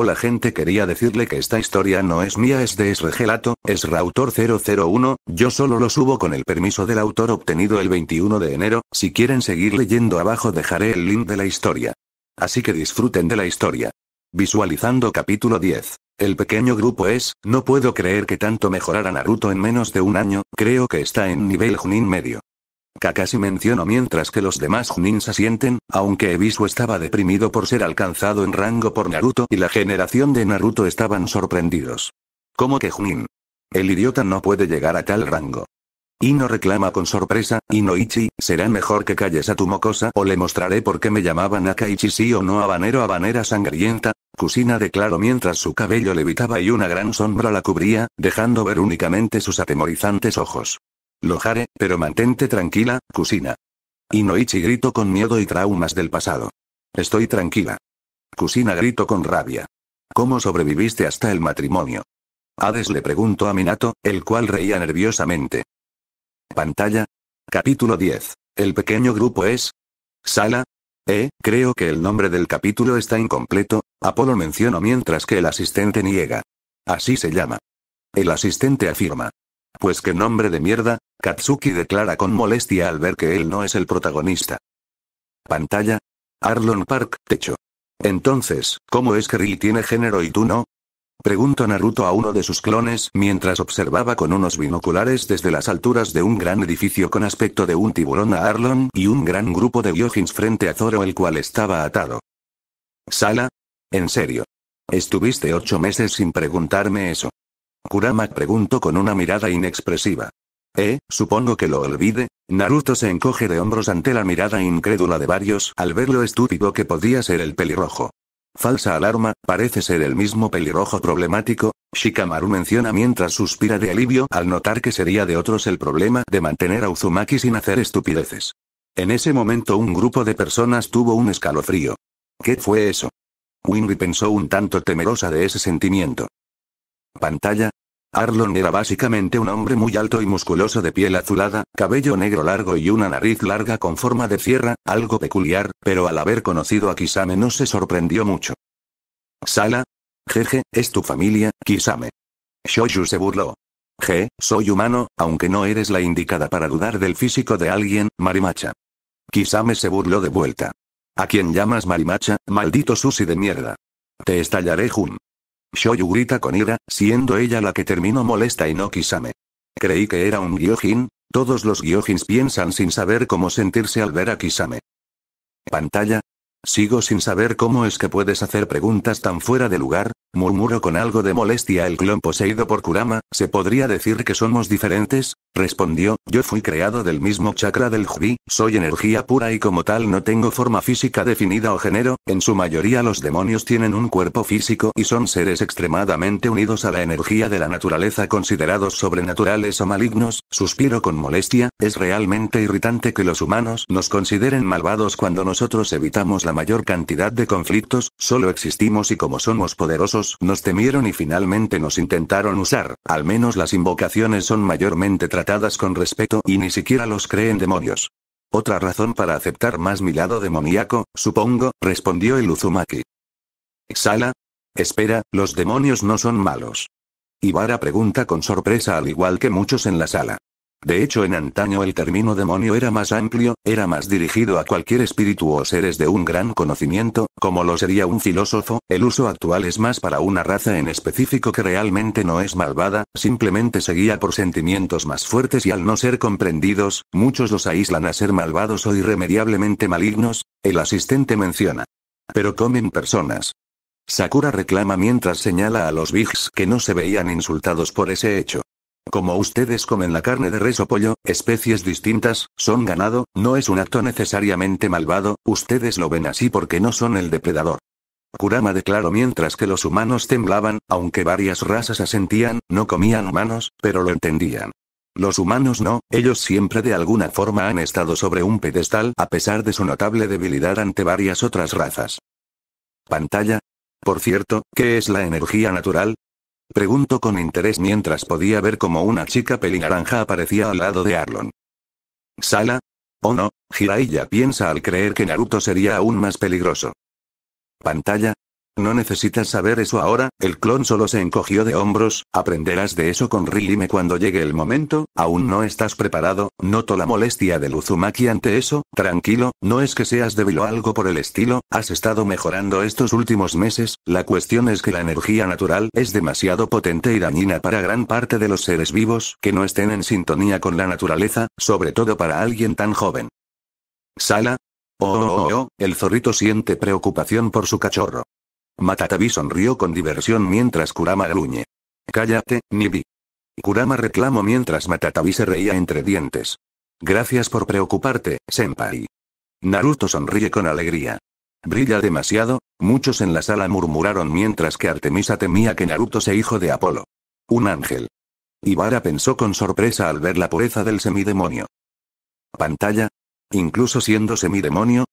Hola la gente quería decirle que esta historia no es mía, es de es Rautor 001, yo solo lo subo con el permiso del autor obtenido el 21 de enero, si quieren seguir leyendo abajo dejaré el link de la historia. Así que disfruten de la historia. Visualizando capítulo 10. El pequeño grupo es, no puedo creer que tanto mejorara Naruto en menos de un año, creo que está en nivel Junin medio. Kakashi mencionó mientras que los demás Junin se sienten, aunque Ebisu estaba deprimido por ser alcanzado en rango por Naruto y la generación de Naruto estaban sorprendidos. ¿Cómo que Junin? El idiota no puede llegar a tal rango. Ino reclama con sorpresa, Inoichi, será mejor que calles a tu mocosa o le mostraré por qué me llamaban Akaichi si o no habanero habanera sangrienta, Kusina declaró mientras su cabello levitaba y una gran sombra la cubría, dejando ver únicamente sus atemorizantes ojos. Lo haré, pero mantente tranquila, Kusina. Inoichi gritó con miedo y traumas del pasado. Estoy tranquila. Kusina gritó con rabia. ¿Cómo sobreviviste hasta el matrimonio? Hades le preguntó a Minato, el cual reía nerviosamente. Pantalla. Capítulo 10. El pequeño grupo es. Sala. Eh, creo que el nombre del capítulo está incompleto, Apolo mencionó mientras que el asistente niega. Así se llama. El asistente afirma. Pues qué nombre de mierda, Katsuki declara con molestia al ver que él no es el protagonista. Pantalla. Arlon Park, techo. Entonces, ¿cómo es que Ri tiene género y tú no? Preguntó Naruto a uno de sus clones mientras observaba con unos binoculares desde las alturas de un gran edificio con aspecto de un tiburón a Arlon y un gran grupo de Gyojins frente a Zoro el cual estaba atado. Sala. En serio. Estuviste ocho meses sin preguntarme eso. Kurama preguntó con una mirada inexpresiva. Eh, supongo que lo olvide. Naruto se encoge de hombros ante la mirada incrédula de varios al ver lo estúpido que podía ser el pelirrojo. Falsa alarma, parece ser el mismo pelirrojo problemático, Shikamaru menciona mientras suspira de alivio al notar que sería de otros el problema de mantener a Uzumaki sin hacer estupideces. En ese momento un grupo de personas tuvo un escalofrío. ¿Qué fue eso? Winry pensó un tanto temerosa de ese sentimiento. Pantalla, Arlon era básicamente un hombre muy alto y musculoso de piel azulada, cabello negro largo y una nariz larga con forma de sierra, algo peculiar, pero al haber conocido a Kisame no se sorprendió mucho. Sala. Jeje, es tu familia, Kisame. Shoshu se burló. Je, soy humano, aunque no eres la indicada para dudar del físico de alguien, Marimacha. Kisame se burló de vuelta. ¿A quién llamas Marimacha, maldito sushi de mierda? Te estallaré Jun. Shoyu grita con ira, siendo ella la que terminó molesta y no Kisame. Creí que era un Gyojin, todos los Gyojins piensan sin saber cómo sentirse al ver a Kisame. Pantalla. Sigo sin saber cómo es que puedes hacer preguntas tan fuera de lugar, Murmuró con algo de molestia el clon poseído por Kurama, ¿se podría decir que somos diferentes? Respondió, yo fui creado del mismo chakra del Juri, soy energía pura y como tal no tengo forma física definida o género, en su mayoría los demonios tienen un cuerpo físico y son seres extremadamente unidos a la energía de la naturaleza considerados sobrenaturales o malignos, suspiro con molestia, es realmente irritante que los humanos nos consideren malvados cuando nosotros evitamos la mayor cantidad de conflictos, solo existimos y como somos poderosos nos temieron y finalmente nos intentaron usar, al menos las invocaciones son mayormente tratadas con respeto y ni siquiera los creen demonios. Otra razón para aceptar más mi lado demoníaco, supongo, respondió el Uzumaki. ¿Sala? Espera, los demonios no son malos. Ibara pregunta con sorpresa al igual que muchos en la sala. De hecho en antaño el término demonio era más amplio, era más dirigido a cualquier espíritu o seres de un gran conocimiento, como lo sería un filósofo, el uso actual es más para una raza en específico que realmente no es malvada, simplemente seguía por sentimientos más fuertes y al no ser comprendidos, muchos los aíslan a ser malvados o irremediablemente malignos, el asistente menciona. Pero comen personas. Sakura reclama mientras señala a los Bigs que no se veían insultados por ese hecho. Como ustedes comen la carne de res o pollo, especies distintas, son ganado, no es un acto necesariamente malvado, ustedes lo ven así porque no son el depredador. Kurama declaró mientras que los humanos temblaban, aunque varias razas asentían, no comían humanos, pero lo entendían. Los humanos no, ellos siempre de alguna forma han estado sobre un pedestal a pesar de su notable debilidad ante varias otras razas. Pantalla. Por cierto, ¿qué es la energía natural? Pregunto con interés mientras podía ver como una chica pelinaranja aparecía al lado de Arlon. ¿Sala? Oh no, Jiraiya piensa al creer que Naruto sería aún más peligroso. Pantalla, no necesitas saber eso ahora, el clon solo se encogió de hombros, aprenderás de eso con Rilime cuando llegue el momento, aún no estás preparado, noto la molestia de Luzumaki ante eso, tranquilo, no es que seas débil o algo por el estilo, has estado mejorando estos últimos meses, la cuestión es que la energía natural es demasiado potente y dañina para gran parte de los seres vivos que no estén en sintonía con la naturaleza, sobre todo para alguien tan joven. Sala. Oh, oh, oh, oh, el zorrito siente preocupación por su cachorro. Matatabi sonrió con diversión mientras Kurama gruñe. Cállate, Nibi. Kurama reclamó mientras Matatabi se reía entre dientes. Gracias por preocuparte, senpai. Naruto sonríe con alegría. Brilla demasiado, muchos en la sala murmuraron mientras que Artemisa temía que Naruto sea hijo de Apolo. Un ángel. Ibara pensó con sorpresa al ver la pureza del semidemonio. Pantalla. Incluso siendo semidemonio,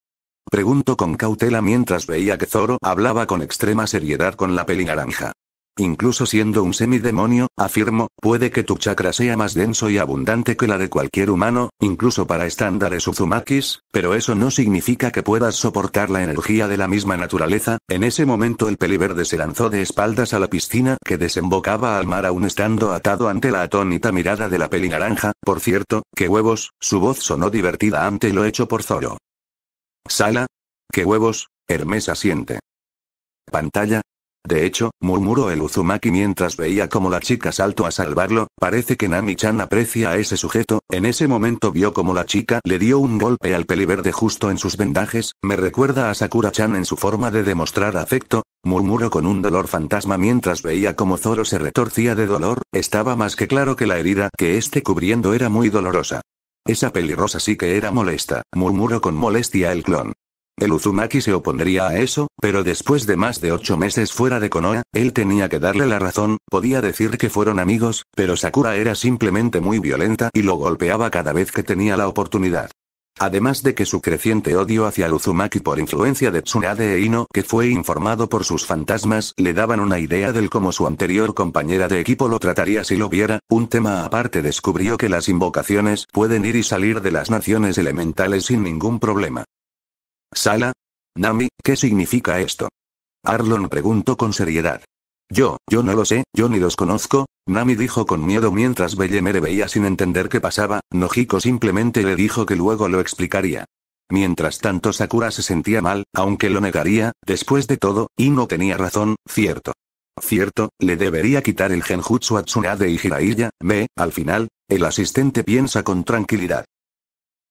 Pregunto con cautela mientras veía que Zoro hablaba con extrema seriedad con la peli naranja. Incluso siendo un semidemonio, afirmo, puede que tu chakra sea más denso y abundante que la de cualquier humano, incluso para estándares Uzumakis, pero eso no significa que puedas soportar la energía de la misma naturaleza. En ese momento el verde se lanzó de espaldas a la piscina que desembocaba al mar aún estando atado ante la atónita mirada de la peli naranja, por cierto, que huevos, su voz sonó divertida ante lo hecho por Zoro. Sala. ¡Qué huevos! Hermes asiente. Pantalla. De hecho, murmuró el Uzumaki mientras veía cómo la chica saltó a salvarlo, parece que Nami-chan aprecia a ese sujeto, en ese momento vio como la chica le dio un golpe al peliverde justo en sus vendajes, me recuerda a Sakura-chan en su forma de demostrar afecto, murmuró con un dolor fantasma mientras veía cómo Zoro se retorcía de dolor, estaba más que claro que la herida que este cubriendo era muy dolorosa. Esa pelirrosa sí que era molesta, murmuró con molestia el clon. El Uzumaki se opondría a eso, pero después de más de ocho meses fuera de Konoha, él tenía que darle la razón, podía decir que fueron amigos, pero Sakura era simplemente muy violenta y lo golpeaba cada vez que tenía la oportunidad. Además de que su creciente odio hacia Uzumaki por influencia de Tsunade e Ino que fue informado por sus fantasmas le daban una idea del cómo su anterior compañera de equipo lo trataría si lo viera, un tema aparte descubrió que las invocaciones pueden ir y salir de las naciones elementales sin ningún problema. Sala? Nami, ¿qué significa esto? Arlon preguntó con seriedad. Yo, yo no lo sé, yo ni los conozco, Nami dijo con miedo mientras Bellemere veía sin entender qué pasaba, Nojiko simplemente le dijo que luego lo explicaría. Mientras tanto Sakura se sentía mal, aunque lo negaría, después de todo, y no tenía razón, cierto. Cierto, le debería quitar el genjutsu a Tsunade y Jiraiya, ve, al final, el asistente piensa con tranquilidad.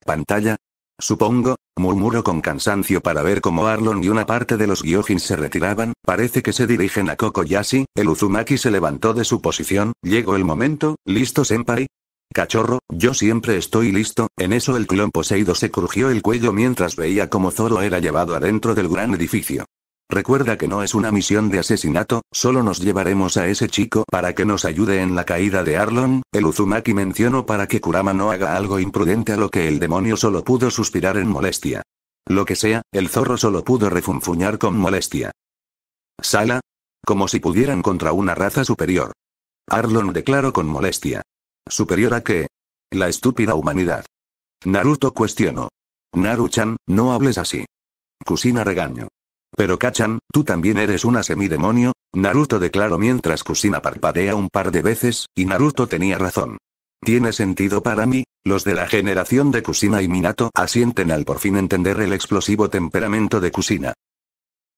Pantalla, Supongo, murmuró con cansancio para ver cómo Arlon y una parte de los Gyojin se retiraban, parece que se dirigen a Kokoyashi, el Uzumaki se levantó de su posición, llegó el momento, ¿listo senpai? Cachorro, yo siempre estoy listo, en eso el clon poseído se crujió el cuello mientras veía cómo Zoro era llevado adentro del gran edificio. Recuerda que no es una misión de asesinato, solo nos llevaremos a ese chico para que nos ayude en la caída de Arlon, el Uzumaki mencionó para que Kurama no haga algo imprudente a lo que el demonio solo pudo suspirar en molestia. Lo que sea, el zorro solo pudo refunfuñar con molestia. Sala. Como si pudieran contra una raza superior. Arlon declaró con molestia. ¿Superior a qué? La estúpida humanidad. Naruto cuestionó. Naru-chan, no hables así. Kusina regaño. Pero Kachan, tú también eres una semidemonio, Naruto declaró mientras Kusina parpadea un par de veces, y Naruto tenía razón. Tiene sentido para mí, los de la generación de Kusina y Minato asienten al por fin entender el explosivo temperamento de Kusina.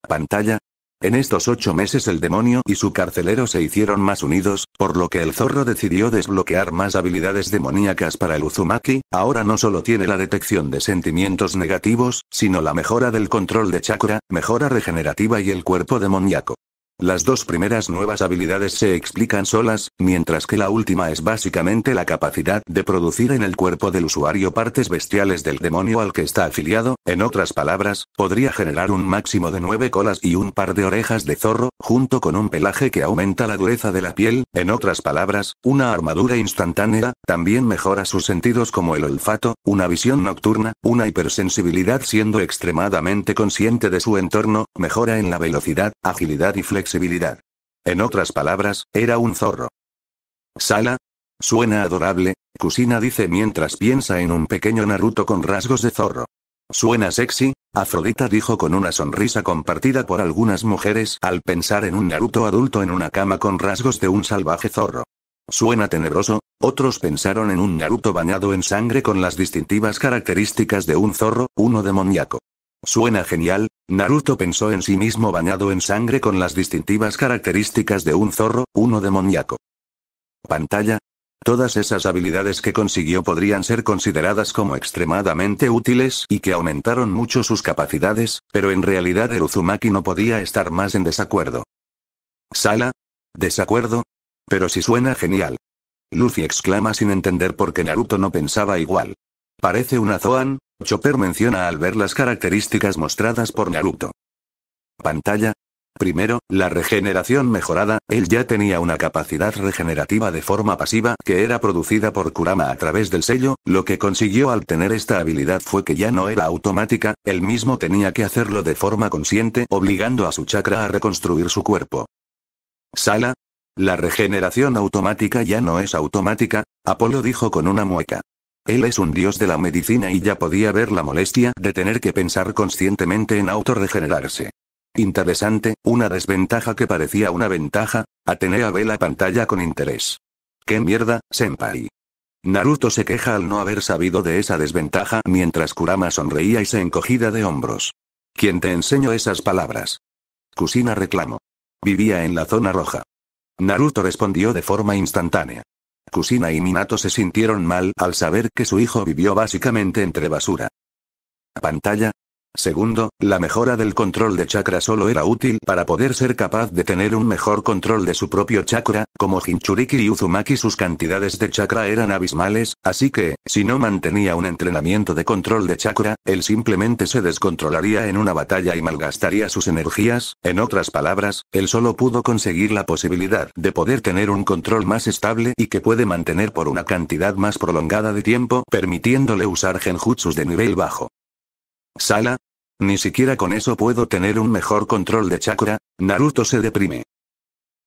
Pantalla, en estos ocho meses el demonio y su carcelero se hicieron más unidos, por lo que el zorro decidió desbloquear más habilidades demoníacas para el Uzumaki, ahora no solo tiene la detección de sentimientos negativos, sino la mejora del control de chakra, mejora regenerativa y el cuerpo demoníaco. Las dos primeras nuevas habilidades se explican solas, mientras que la última es básicamente la capacidad de producir en el cuerpo del usuario partes bestiales del demonio al que está afiliado, en otras palabras, podría generar un máximo de nueve colas y un par de orejas de zorro, junto con un pelaje que aumenta la dureza de la piel, en otras palabras, una armadura instantánea, también mejora sus sentidos como el olfato, una visión nocturna, una hipersensibilidad siendo extremadamente consciente de su entorno, mejora en la velocidad, agilidad y flexibilidad en otras palabras, era un zorro. Sala. Suena adorable, Kusina dice mientras piensa en un pequeño Naruto con rasgos de zorro. Suena sexy, Afrodita dijo con una sonrisa compartida por algunas mujeres al pensar en un Naruto adulto en una cama con rasgos de un salvaje zorro. Suena tenebroso, otros pensaron en un Naruto bañado en sangre con las distintivas características de un zorro, uno demoníaco. Suena genial, Naruto pensó en sí mismo bañado en sangre con las distintivas características de un zorro, uno demoníaco. Pantalla. Todas esas habilidades que consiguió podrían ser consideradas como extremadamente útiles y que aumentaron mucho sus capacidades, pero en realidad el Uzumaki no podía estar más en desacuerdo. Sala. Desacuerdo. Pero si suena genial. Luffy exclama sin entender por qué Naruto no pensaba igual. Parece una Zoan, Chopper menciona al ver las características mostradas por Naruto. Pantalla. Primero, la regeneración mejorada, él ya tenía una capacidad regenerativa de forma pasiva que era producida por Kurama a través del sello, lo que consiguió al tener esta habilidad fue que ya no era automática, él mismo tenía que hacerlo de forma consciente obligando a su chakra a reconstruir su cuerpo. Sala. La regeneración automática ya no es automática, Apolo dijo con una mueca. Él es un dios de la medicina y ya podía ver la molestia de tener que pensar conscientemente en autorregenerarse. Interesante, una desventaja que parecía una ventaja, Atenea ve la pantalla con interés. ¡Qué mierda, senpai! Naruto se queja al no haber sabido de esa desventaja mientras Kurama sonreía y se encogida de hombros. ¿Quién te enseñó esas palabras? Kusina reclamó. Vivía en la zona roja. Naruto respondió de forma instantánea. Kusina y Minato se sintieron mal al saber que su hijo vivió básicamente entre basura. Pantalla, Segundo, la mejora del control de chakra solo era útil para poder ser capaz de tener un mejor control de su propio chakra, como Hinchuriki y Uzumaki sus cantidades de chakra eran abismales, así que, si no mantenía un entrenamiento de control de chakra, él simplemente se descontrolaría en una batalla y malgastaría sus energías, en otras palabras, él solo pudo conseguir la posibilidad de poder tener un control más estable y que puede mantener por una cantidad más prolongada de tiempo permitiéndole usar genjutsus de nivel bajo. Sala, ni siquiera con eso puedo tener un mejor control de chakra, Naruto se deprime.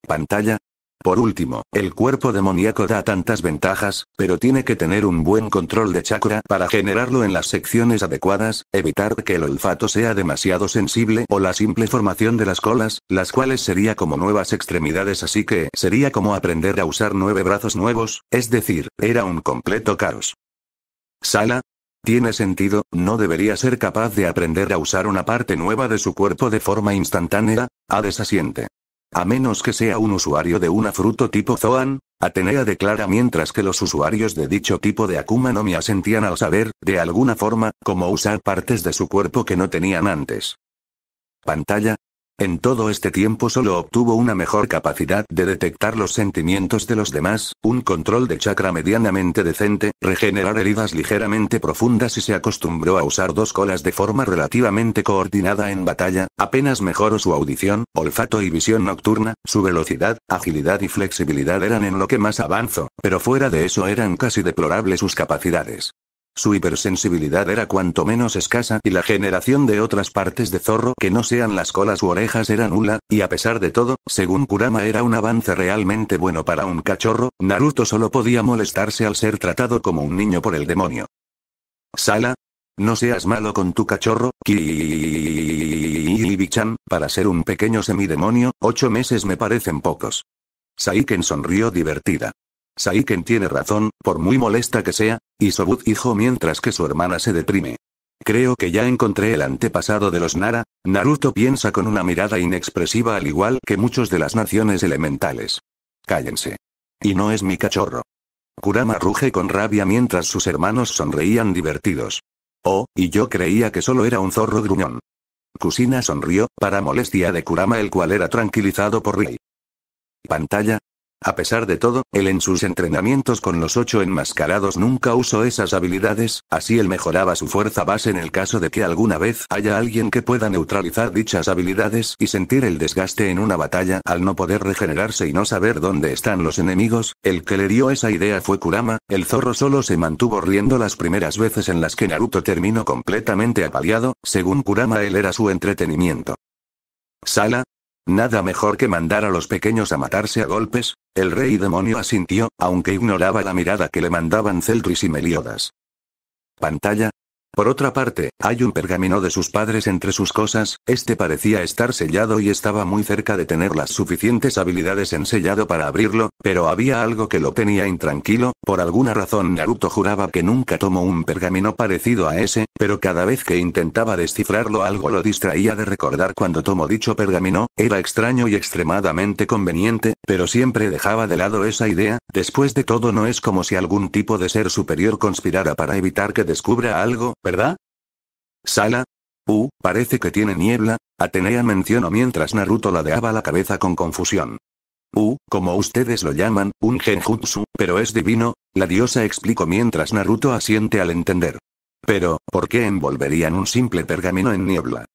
Pantalla. Por último, el cuerpo demoníaco da tantas ventajas, pero tiene que tener un buen control de chakra para generarlo en las secciones adecuadas, evitar que el olfato sea demasiado sensible o la simple formación de las colas, las cuales sería como nuevas extremidades así que sería como aprender a usar nueve brazos nuevos, es decir, era un completo caos. Sala, tiene sentido, ¿no debería ser capaz de aprender a usar una parte nueva de su cuerpo de forma instantánea? A desasiente. A menos que sea un usuario de una fruto tipo Zoan, Atenea declara mientras que los usuarios de dicho tipo de Akuma no me asentían al saber, de alguna forma, cómo usar partes de su cuerpo que no tenían antes. Pantalla, en todo este tiempo solo obtuvo una mejor capacidad de detectar los sentimientos de los demás, un control de chakra medianamente decente, regenerar heridas ligeramente profundas y se acostumbró a usar dos colas de forma relativamente coordinada en batalla, apenas mejoró su audición, olfato y visión nocturna, su velocidad, agilidad y flexibilidad eran en lo que más avanzó, pero fuera de eso eran casi deplorables sus capacidades. Su hipersensibilidad era cuanto menos escasa y la generación de otras partes de zorro que no sean las colas u orejas era nula, y a pesar de todo, según Kurama era un avance realmente bueno para un cachorro, Naruto solo podía molestarse al ser tratado como un niño por el demonio. Sala. No seas malo con tu cachorro, Kiribichan, para ser un pequeño semidemonio, ocho meses me parecen pocos. Saiken sonrió divertida. Saiken tiene razón, por muy molesta que sea, y Sobut hijo mientras que su hermana se deprime. Creo que ya encontré el antepasado de los Nara, Naruto piensa con una mirada inexpresiva al igual que muchos de las naciones elementales. Cállense. Y no es mi cachorro. Kurama ruge con rabia mientras sus hermanos sonreían divertidos. Oh, y yo creía que solo era un zorro gruñón. Kusina sonrió, para molestia de Kurama el cual era tranquilizado por Rey. Pantalla, a pesar de todo, él en sus entrenamientos con los ocho enmascarados nunca usó esas habilidades, así él mejoraba su fuerza base en el caso de que alguna vez haya alguien que pueda neutralizar dichas habilidades y sentir el desgaste en una batalla al no poder regenerarse y no saber dónde están los enemigos, el que le dio esa idea fue Kurama, el zorro solo se mantuvo riendo las primeras veces en las que Naruto terminó completamente apaleado, según Kurama él era su entretenimiento. Sala, Nada mejor que mandar a los pequeños a matarse a golpes, el rey demonio asintió, aunque ignoraba la mirada que le mandaban Celtris y Meliodas. Pantalla, por otra parte, hay un pergamino de sus padres entre sus cosas, este parecía estar sellado y estaba muy cerca de tener las suficientes habilidades en sellado para abrirlo, pero había algo que lo tenía intranquilo, por alguna razón Naruto juraba que nunca tomó un pergamino parecido a ese, pero cada vez que intentaba descifrarlo algo lo distraía de recordar cuando tomó dicho pergamino, era extraño y extremadamente conveniente, pero siempre dejaba de lado esa idea, después de todo no es como si algún tipo de ser superior conspirara para evitar que descubra algo, ¿verdad? Sala. U. parece que tiene niebla, Atenea mencionó mientras Naruto ladeaba la cabeza con confusión. U, como ustedes lo llaman, un genjutsu, pero es divino, la diosa explicó mientras Naruto asiente al entender. Pero, ¿por qué envolverían un simple pergamino en niebla?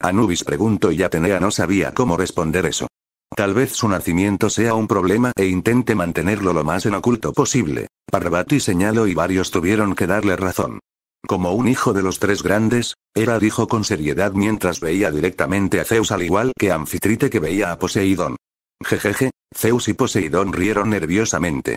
Anubis preguntó y Atenea no sabía cómo responder eso. Tal vez su nacimiento sea un problema e intente mantenerlo lo más en oculto posible. Parvati señaló y varios tuvieron que darle razón. Como un hijo de los tres grandes, era dijo con seriedad mientras veía directamente a Zeus al igual que Anfitrite que veía a Poseidón. Jejeje, Zeus y Poseidón rieron nerviosamente.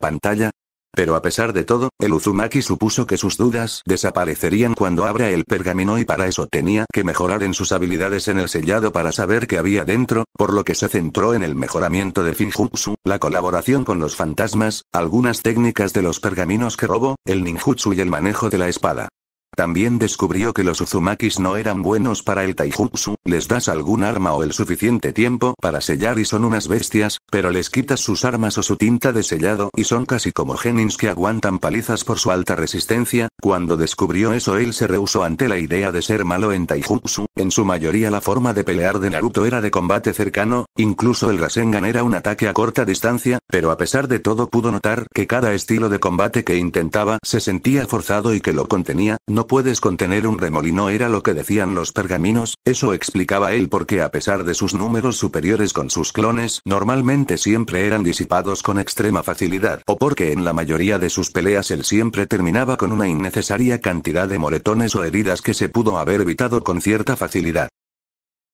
Pantalla, pero a pesar de todo, el Uzumaki supuso que sus dudas desaparecerían cuando abra el pergamino y para eso tenía que mejorar en sus habilidades en el sellado para saber qué había dentro, por lo que se centró en el mejoramiento de Finjutsu, la colaboración con los fantasmas, algunas técnicas de los pergaminos que robó, el ninjutsu y el manejo de la espada. También descubrió que los Uzumakis no eran buenos para el taijutsu, les das algún arma o el suficiente tiempo para sellar y son unas bestias, pero les quitas sus armas o su tinta de sellado y son casi como genins que aguantan palizas por su alta resistencia, cuando descubrió eso él se rehusó ante la idea de ser malo en taijutsu, en su mayoría la forma de pelear de Naruto era de combate cercano, incluso el Rasengan era un ataque a corta distancia, pero a pesar de todo pudo notar que cada estilo de combate que intentaba se sentía forzado y que lo contenía, no puedes contener un remolino era lo que decían los pergaminos, eso explicaba él porque a pesar de sus números superiores con sus clones, normalmente siempre eran disipados con extrema facilidad, o porque en la mayoría de sus peleas él siempre terminaba con una innecesaria cantidad de moretones o heridas que se pudo haber evitado con cierta facilidad.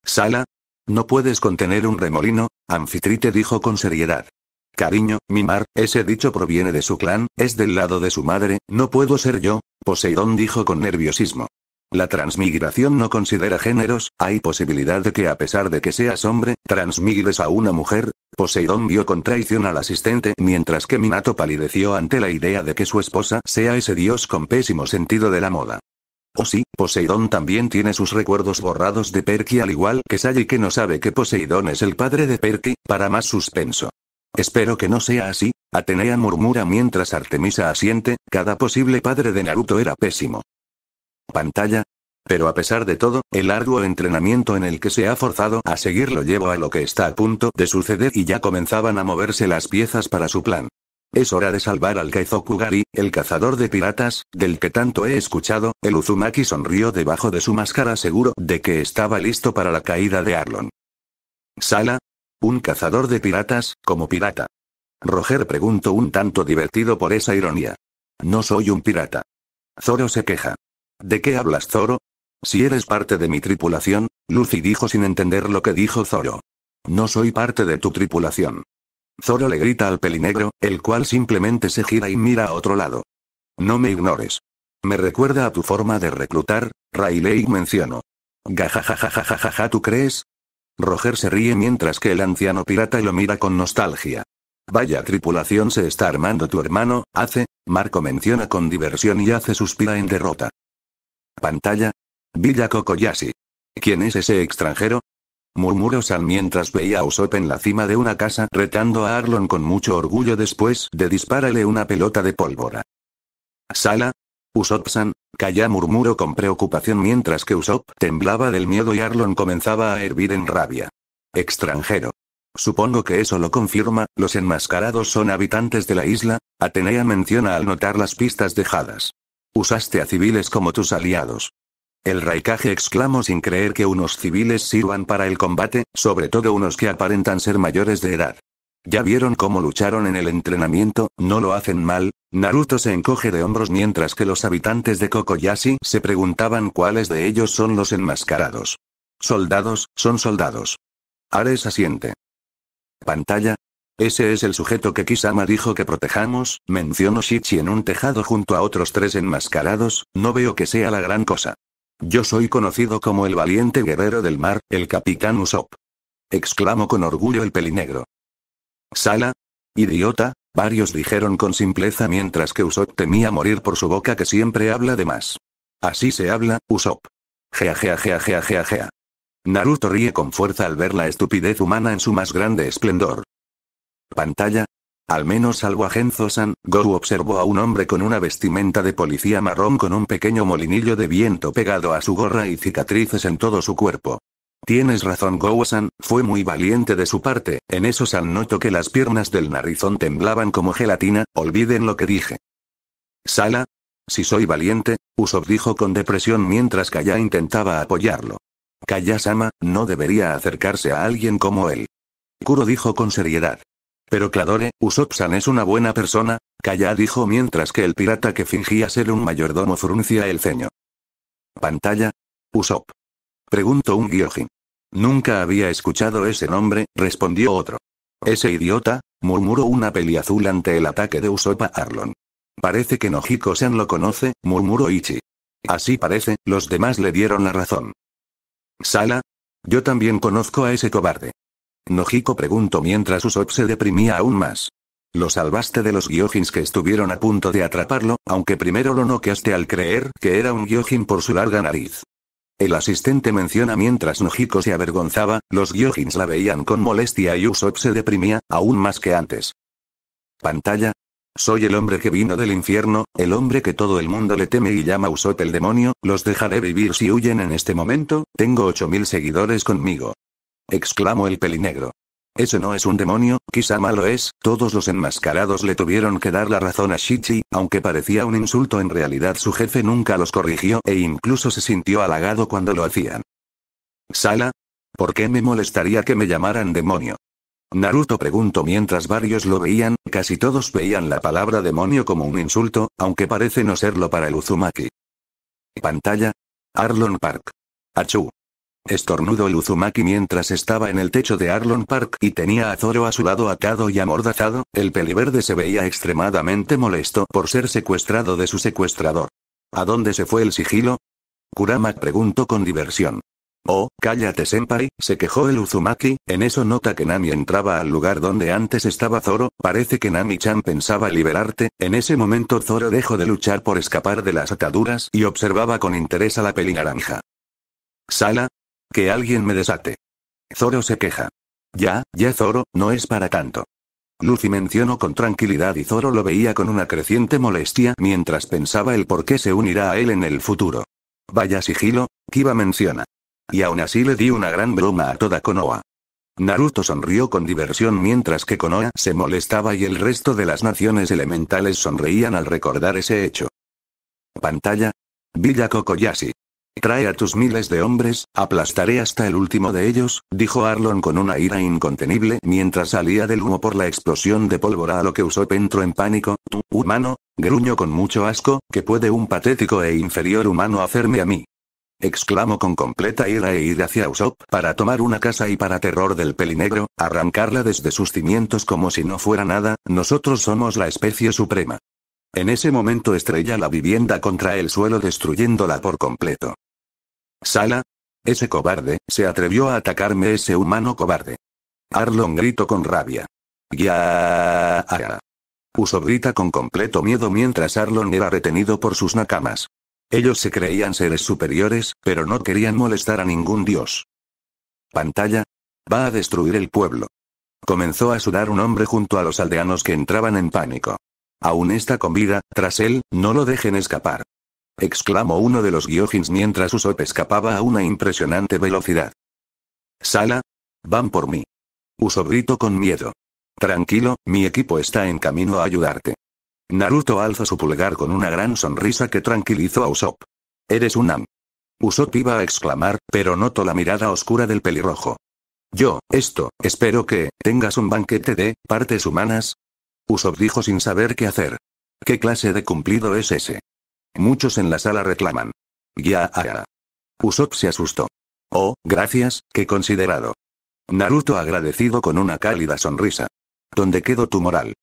Sala. No puedes contener un remolino, Anfitrite dijo con seriedad. Cariño, mimar, ese dicho proviene de su clan, es del lado de su madre, no puedo ser yo, Poseidón dijo con nerviosismo. La transmigración no considera géneros, hay posibilidad de que a pesar de que seas hombre, transmigres a una mujer. Poseidón vio con traición al asistente mientras que Minato palideció ante la idea de que su esposa sea ese dios con pésimo sentido de la moda. O oh sí, Poseidón también tiene sus recuerdos borrados de Perky al igual que Sally que no sabe que Poseidón es el padre de Perky, para más suspenso. Espero que no sea así, Atenea murmura mientras Artemisa asiente, cada posible padre de Naruto era pésimo. Pantalla. Pero a pesar de todo, el arduo entrenamiento en el que se ha forzado a seguir lo llevó a lo que está a punto de suceder y ya comenzaban a moverse las piezas para su plan. Es hora de salvar al Kaizo Kugari, el cazador de piratas, del que tanto he escuchado, el Uzumaki sonrió debajo de su máscara seguro de que estaba listo para la caída de Arlon. Sala, un cazador de piratas, como pirata. Roger preguntó un tanto divertido por esa ironía. No soy un pirata. Zoro se queja. ¿De qué hablas, Zoro? Si eres parte de mi tripulación, Lucy dijo sin entender lo que dijo Zoro. No soy parte de tu tripulación. Zoro le grita al pelinegro, el cual simplemente se gira y mira a otro lado. No me ignores. Me recuerda a tu forma de reclutar, Rayleigh mencionó. Gajajajajajaja, ¿tú crees? Roger se ríe mientras que el anciano pirata lo mira con nostalgia. Vaya tripulación se está armando tu hermano, hace, Marco menciona con diversión y hace suspira en derrota. Pantalla. Villa Cocoyasi. ¿Quién es ese extranjero? murmuró San mientras veía a Usopp en la cima de una casa retando a Arlon con mucho orgullo después de dispararle una pelota de pólvora. Sala, Usopp-san, Calla murmuró con preocupación mientras que Usopp temblaba del miedo y Arlon comenzaba a hervir en rabia. Extranjero. Supongo que eso lo confirma, los enmascarados son habitantes de la isla, Atenea menciona al notar las pistas dejadas. Usaste a civiles como tus aliados. El raikaje exclamó sin creer que unos civiles sirvan para el combate, sobre todo unos que aparentan ser mayores de edad. Ya vieron cómo lucharon en el entrenamiento, no lo hacen mal. Naruto se encoge de hombros mientras que los habitantes de Kokoyashi se preguntaban cuáles de ellos son los enmascarados. Soldados, son soldados. Ares asiente. Pantalla. Ese es el sujeto que Kisama dijo que protejamos, mencionó Shichi en un tejado junto a otros tres enmascarados, no veo que sea la gran cosa. Yo soy conocido como el valiente guerrero del mar, el capitán Usopp. Exclamó con orgullo el pelinegro. Sala. Idiota, varios dijeron con simpleza mientras que Usopp temía morir por su boca que siempre habla de más. Así se habla, Usopp. Gea gea gea gea gea Naruto ríe con fuerza al ver la estupidez humana en su más grande esplendor. Pantalla. Al menos salvo a Genzo-san, Goru observó a un hombre con una vestimenta de policía marrón con un pequeño molinillo de viento pegado a su gorra y cicatrices en todo su cuerpo. Tienes razón Gowasan, fue muy valiente de su parte, en eso San notó que las piernas del narizón temblaban como gelatina, olviden lo que dije. Sala. Si soy valiente, Usopp dijo con depresión mientras Kaya intentaba apoyarlo. Kaya-sama, no debería acercarse a alguien como él. Kuro dijo con seriedad. Pero Cladore, Usopp-san es una buena persona, Kaya dijo mientras que el pirata que fingía ser un mayordomo fruncía el ceño. Pantalla. Usopp. Preguntó un Gyojin. Nunca había escuchado ese nombre, respondió otro. Ese idiota, murmuró una peli azul ante el ataque de Usopa Arlon. Parece que Nojiko-san lo conoce, murmuró Ichi. Así parece, los demás le dieron la razón. Sala. Yo también conozco a ese cobarde. Nojiko preguntó mientras Usopp se deprimía aún más. Lo salvaste de los Gyojins que estuvieron a punto de atraparlo, aunque primero lo noqueaste al creer que era un Gyojin por su larga nariz. El asistente menciona mientras Nojiko se avergonzaba, los Gyojins la veían con molestia y Usopp se deprimía, aún más que antes. Pantalla. Soy el hombre que vino del infierno, el hombre que todo el mundo le teme y llama Usopp el demonio, los dejaré vivir si huyen en este momento, tengo 8000 seguidores conmigo. Exclamó el pelinegro. Eso no es un demonio, quizá malo es, todos los enmascarados le tuvieron que dar la razón a Shichi, aunque parecía un insulto en realidad su jefe nunca los corrigió e incluso se sintió halagado cuando lo hacían. Sala. ¿Por qué me molestaría que me llamaran demonio? Naruto preguntó mientras varios lo veían, casi todos veían la palabra demonio como un insulto, aunque parece no serlo para el Uzumaki. Pantalla. Arlon Park. Achu. Estornudo Uzumaki mientras estaba en el techo de Arlon Park y tenía a Zoro a su lado atado y amordazado, el peliverde se veía extremadamente molesto por ser secuestrado de su secuestrador. ¿A dónde se fue el sigilo? Kurama preguntó con diversión. Oh, cállate senpai, se quejó el Uzumaki, en eso nota que Nami entraba al lugar donde antes estaba Zoro, parece que Nami-chan pensaba liberarte, en ese momento Zoro dejó de luchar por escapar de las ataduras y observaba con interés a la peli naranja. Sala, que alguien me desate. Zoro se queja. Ya, ya Zoro, no es para tanto. Lucy mencionó con tranquilidad y Zoro lo veía con una creciente molestia mientras pensaba el por qué se unirá a él en el futuro. Vaya sigilo, Kiba menciona. Y aún así le di una gran broma a toda Konoha. Naruto sonrió con diversión mientras que Konoha se molestaba y el resto de las naciones elementales sonreían al recordar ese hecho. Pantalla. Villa Kokoyashi. Trae a tus miles de hombres, aplastaré hasta el último de ellos, dijo Arlon con una ira incontenible mientras salía del humo por la explosión de pólvora a lo que usó entró en pánico. Tú, humano, gruño con mucho asco, que puede un patético e inferior humano hacerme a mí exclamó con completa ira e ir hacia Usopp para tomar una casa y para terror del pelinegro, arrancarla desde sus cimientos como si no fuera nada, nosotros somos la especie suprema. En ese momento estrella la vivienda contra el suelo destruyéndola por completo. Sala. Ese cobarde, se atrevió a atacarme ese humano cobarde. Arlon gritó con rabia. Ya. Puso grita con completo miedo mientras Arlon era retenido por sus nakamas. Ellos se creían seres superiores, pero no querían molestar a ningún dios. Pantalla. Va a destruir el pueblo. Comenzó a sudar un hombre junto a los aldeanos que entraban en pánico. Aún está con vida, tras él, no lo dejen escapar exclamó uno de los Gyojins mientras Usopp escapaba a una impresionante velocidad. Sala. Van por mí. Usopp gritó con miedo. Tranquilo, mi equipo está en camino a ayudarte. Naruto alza su pulgar con una gran sonrisa que tranquilizó a Usopp. Eres un am. Usopp iba a exclamar, pero notó la mirada oscura del pelirrojo. Yo, esto, espero que, tengas un banquete de, partes humanas. Usopp dijo sin saber qué hacer. ¿Qué clase de cumplido es ese? Muchos en la sala reclaman. Ya, ya. Usopp se asustó. Oh, gracias, qué considerado. Naruto agradecido con una cálida sonrisa. ¿Dónde quedó tu moral?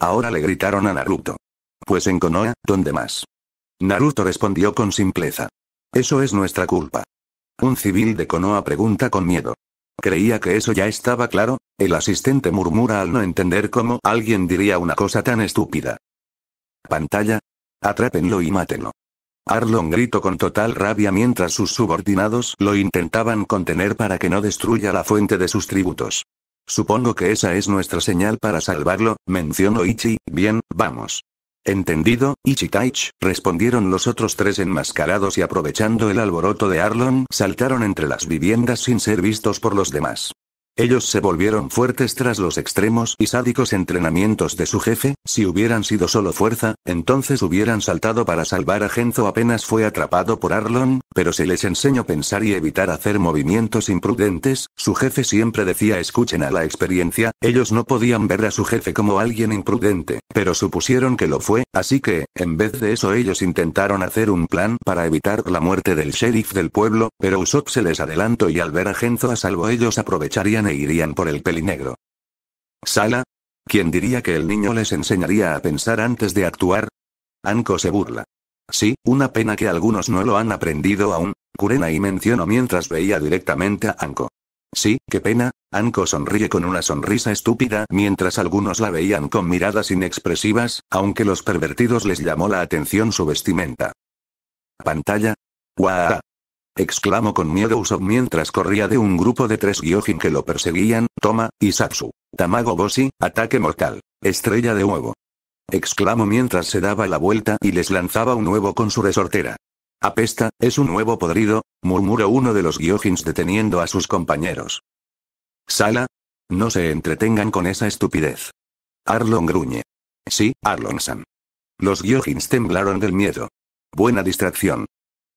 Ahora le gritaron a Naruto. Pues en Konoha, ¿dónde más? Naruto respondió con simpleza. Eso es nuestra culpa. Un civil de Konoha pregunta con miedo. Creía que eso ya estaba claro, el asistente murmura al no entender cómo alguien diría una cosa tan estúpida. Pantalla, Atrápenlo y mátenlo. Arlon gritó con total rabia mientras sus subordinados lo intentaban contener para que no destruya la fuente de sus tributos. Supongo que esa es nuestra señal para salvarlo, mencionó Ichi, bien, vamos. Entendido, Ichitaich, respondieron los otros tres enmascarados y aprovechando el alboroto de Arlon saltaron entre las viviendas sin ser vistos por los demás. Ellos se volvieron fuertes tras los extremos y sádicos entrenamientos de su jefe, si hubieran sido solo fuerza, entonces hubieran saltado para salvar a Genzo apenas fue atrapado por Arlon, pero se les enseñó pensar y evitar hacer movimientos imprudentes, su jefe siempre decía escuchen a la experiencia, ellos no podían ver a su jefe como alguien imprudente, pero supusieron que lo fue, así que, en vez de eso ellos intentaron hacer un plan para evitar la muerte del sheriff del pueblo, pero Usopp se les adelantó y al ver a Genzo a salvo ellos aprovecharían irían por el pelinegro. ¿Sala? ¿Quién diría que el niño les enseñaría a pensar antes de actuar? Anko se burla. Sí, una pena que algunos no lo han aprendido aún, Kurenai mencionó mientras veía directamente a Anko. Sí, qué pena, Anko sonríe con una sonrisa estúpida mientras algunos la veían con miradas inexpresivas, aunque los pervertidos les llamó la atención su vestimenta. Pantalla. ¡Guau! exclamó con miedo Usopp mientras corría de un grupo de tres Gyojin que lo perseguían, Toma, Isatsu, Tamago Bossi, ataque mortal, estrella de huevo. Exclamó mientras se daba la vuelta y les lanzaba un huevo con su resortera. Apesta, es un huevo podrido, murmuró uno de los Gyojins deteniendo a sus compañeros. Sala. No se entretengan con esa estupidez. Arlon gruñe. Sí, Arlon-san. Los Gyojins temblaron del miedo. Buena distracción.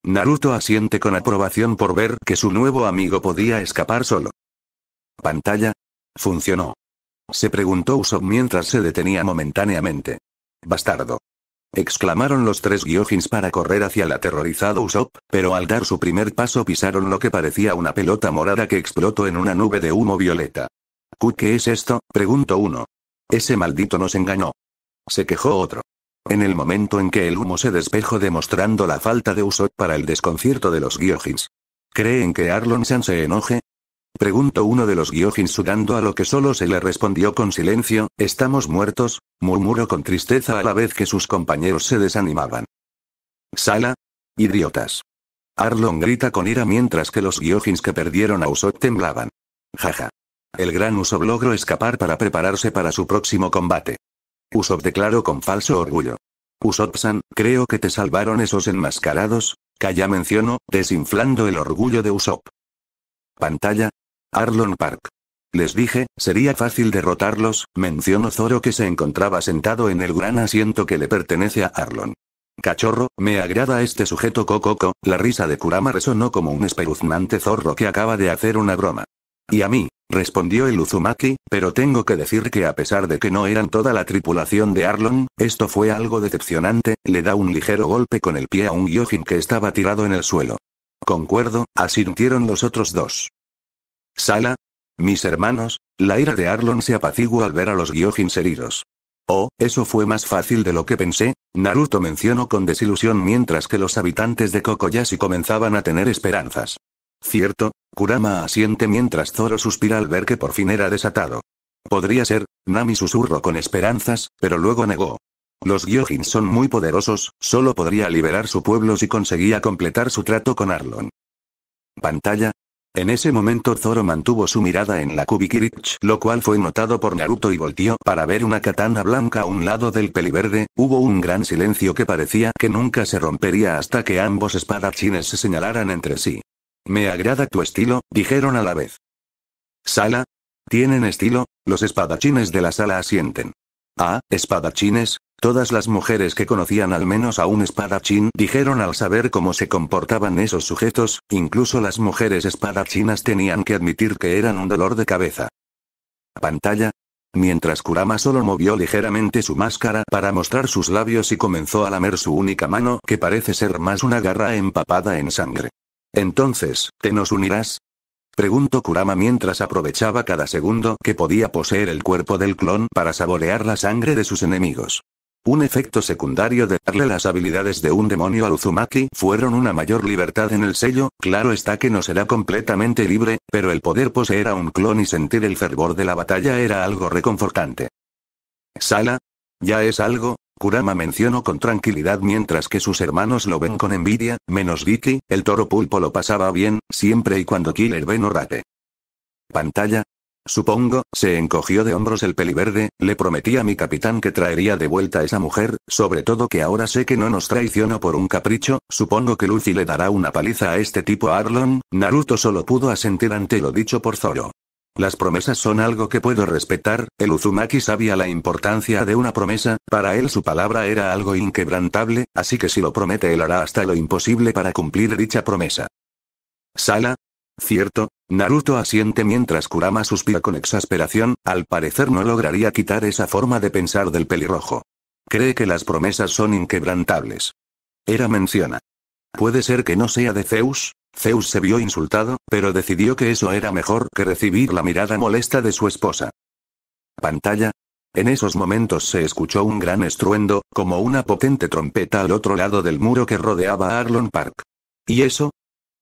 Naruto asiente con aprobación por ver que su nuevo amigo podía escapar solo. Pantalla. Funcionó. Se preguntó Usopp mientras se detenía momentáneamente. Bastardo. Exclamaron los tres Gyojins para correr hacia el aterrorizado Usopp, pero al dar su primer paso pisaron lo que parecía una pelota morada que explotó en una nube de humo violeta. ¿Qué es esto? preguntó uno. Ese maldito nos engañó. Se quejó otro. En el momento en que el humo se despejó demostrando la falta de uso para el desconcierto de los Gyojins. ¿Creen que arlon se enoje? Preguntó uno de los Gyojins sudando a lo que solo se le respondió con silencio, estamos muertos, murmuró con tristeza a la vez que sus compañeros se desanimaban. Sala. Idiotas. Arlon grita con ira mientras que los Gyojins que perdieron a Usopp temblaban. Jaja. El gran Usopp logró escapar para prepararse para su próximo combate. Usopp declaró con falso orgullo. Usopp-san, creo que te salvaron esos enmascarados, Calla, mencionó, desinflando el orgullo de Usopp. Pantalla. Arlon Park. Les dije, sería fácil derrotarlos, mencionó Zoro que se encontraba sentado en el gran asiento que le pertenece a Arlon. Cachorro, me agrada este sujeto cococo, la risa de Kurama resonó como un espeluznante zorro que acaba de hacer una broma. Y a mí, respondió el Uzumaki, pero tengo que decir que a pesar de que no eran toda la tripulación de Arlon, esto fue algo decepcionante, le da un ligero golpe con el pie a un Gyojin que estaba tirado en el suelo. Concuerdo, asintieron los otros dos. Sala. Mis hermanos, la ira de Arlon se apacigua al ver a los Gyojins heridos. Oh, eso fue más fácil de lo que pensé, Naruto mencionó con desilusión mientras que los habitantes de Kokoyashi comenzaban a tener esperanzas. Cierto, Kurama asiente mientras Zoro suspira al ver que por fin era desatado. Podría ser, Nami susurró con esperanzas, pero luego negó. Los Gyojin son muy poderosos, solo podría liberar su pueblo si conseguía completar su trato con Arlon. Pantalla. En ese momento Zoro mantuvo su mirada en la Kubikirich, lo cual fue notado por Naruto y volteó para ver una katana blanca a un lado del peliverde, hubo un gran silencio que parecía que nunca se rompería hasta que ambos espadachines se señalaran entre sí. Me agrada tu estilo, dijeron a la vez. Sala. Tienen estilo, los espadachines de la sala asienten. Ah, espadachines, todas las mujeres que conocían al menos a un espadachín dijeron al saber cómo se comportaban esos sujetos, incluso las mujeres espadachinas tenían que admitir que eran un dolor de cabeza. Pantalla. Mientras Kurama solo movió ligeramente su máscara para mostrar sus labios y comenzó a lamer su única mano que parece ser más una garra empapada en sangre. Entonces, ¿te nos unirás? Preguntó Kurama mientras aprovechaba cada segundo que podía poseer el cuerpo del clon para saborear la sangre de sus enemigos. Un efecto secundario de darle las habilidades de un demonio a Uzumaki fueron una mayor libertad en el sello, claro está que no será completamente libre, pero el poder poseer a un clon y sentir el fervor de la batalla era algo reconfortante. Sala, ya es algo, Kurama mencionó con tranquilidad mientras que sus hermanos lo ven con envidia, menos Vicky, el toro pulpo lo pasaba bien, siempre y cuando Killer no rape. Pantalla. Supongo, se encogió de hombros el peliverde, le prometí a mi capitán que traería de vuelta a esa mujer, sobre todo que ahora sé que no nos traicionó por un capricho, supongo que Lucy le dará una paliza a este tipo Arlon, Naruto solo pudo asentir ante lo dicho por Zoro. Las promesas son algo que puedo respetar, el Uzumaki sabía la importancia de una promesa, para él su palabra era algo inquebrantable, así que si lo promete él hará hasta lo imposible para cumplir dicha promesa. Sala. Cierto, Naruto asiente mientras Kurama suspira con exasperación, al parecer no lograría quitar esa forma de pensar del pelirrojo. Cree que las promesas son inquebrantables. Era menciona. Puede ser que no sea de Zeus, Zeus se vio insultado, pero decidió que eso era mejor que recibir la mirada molesta de su esposa. Pantalla. En esos momentos se escuchó un gran estruendo, como una potente trompeta al otro lado del muro que rodeaba a Arlon Park. ¿Y eso?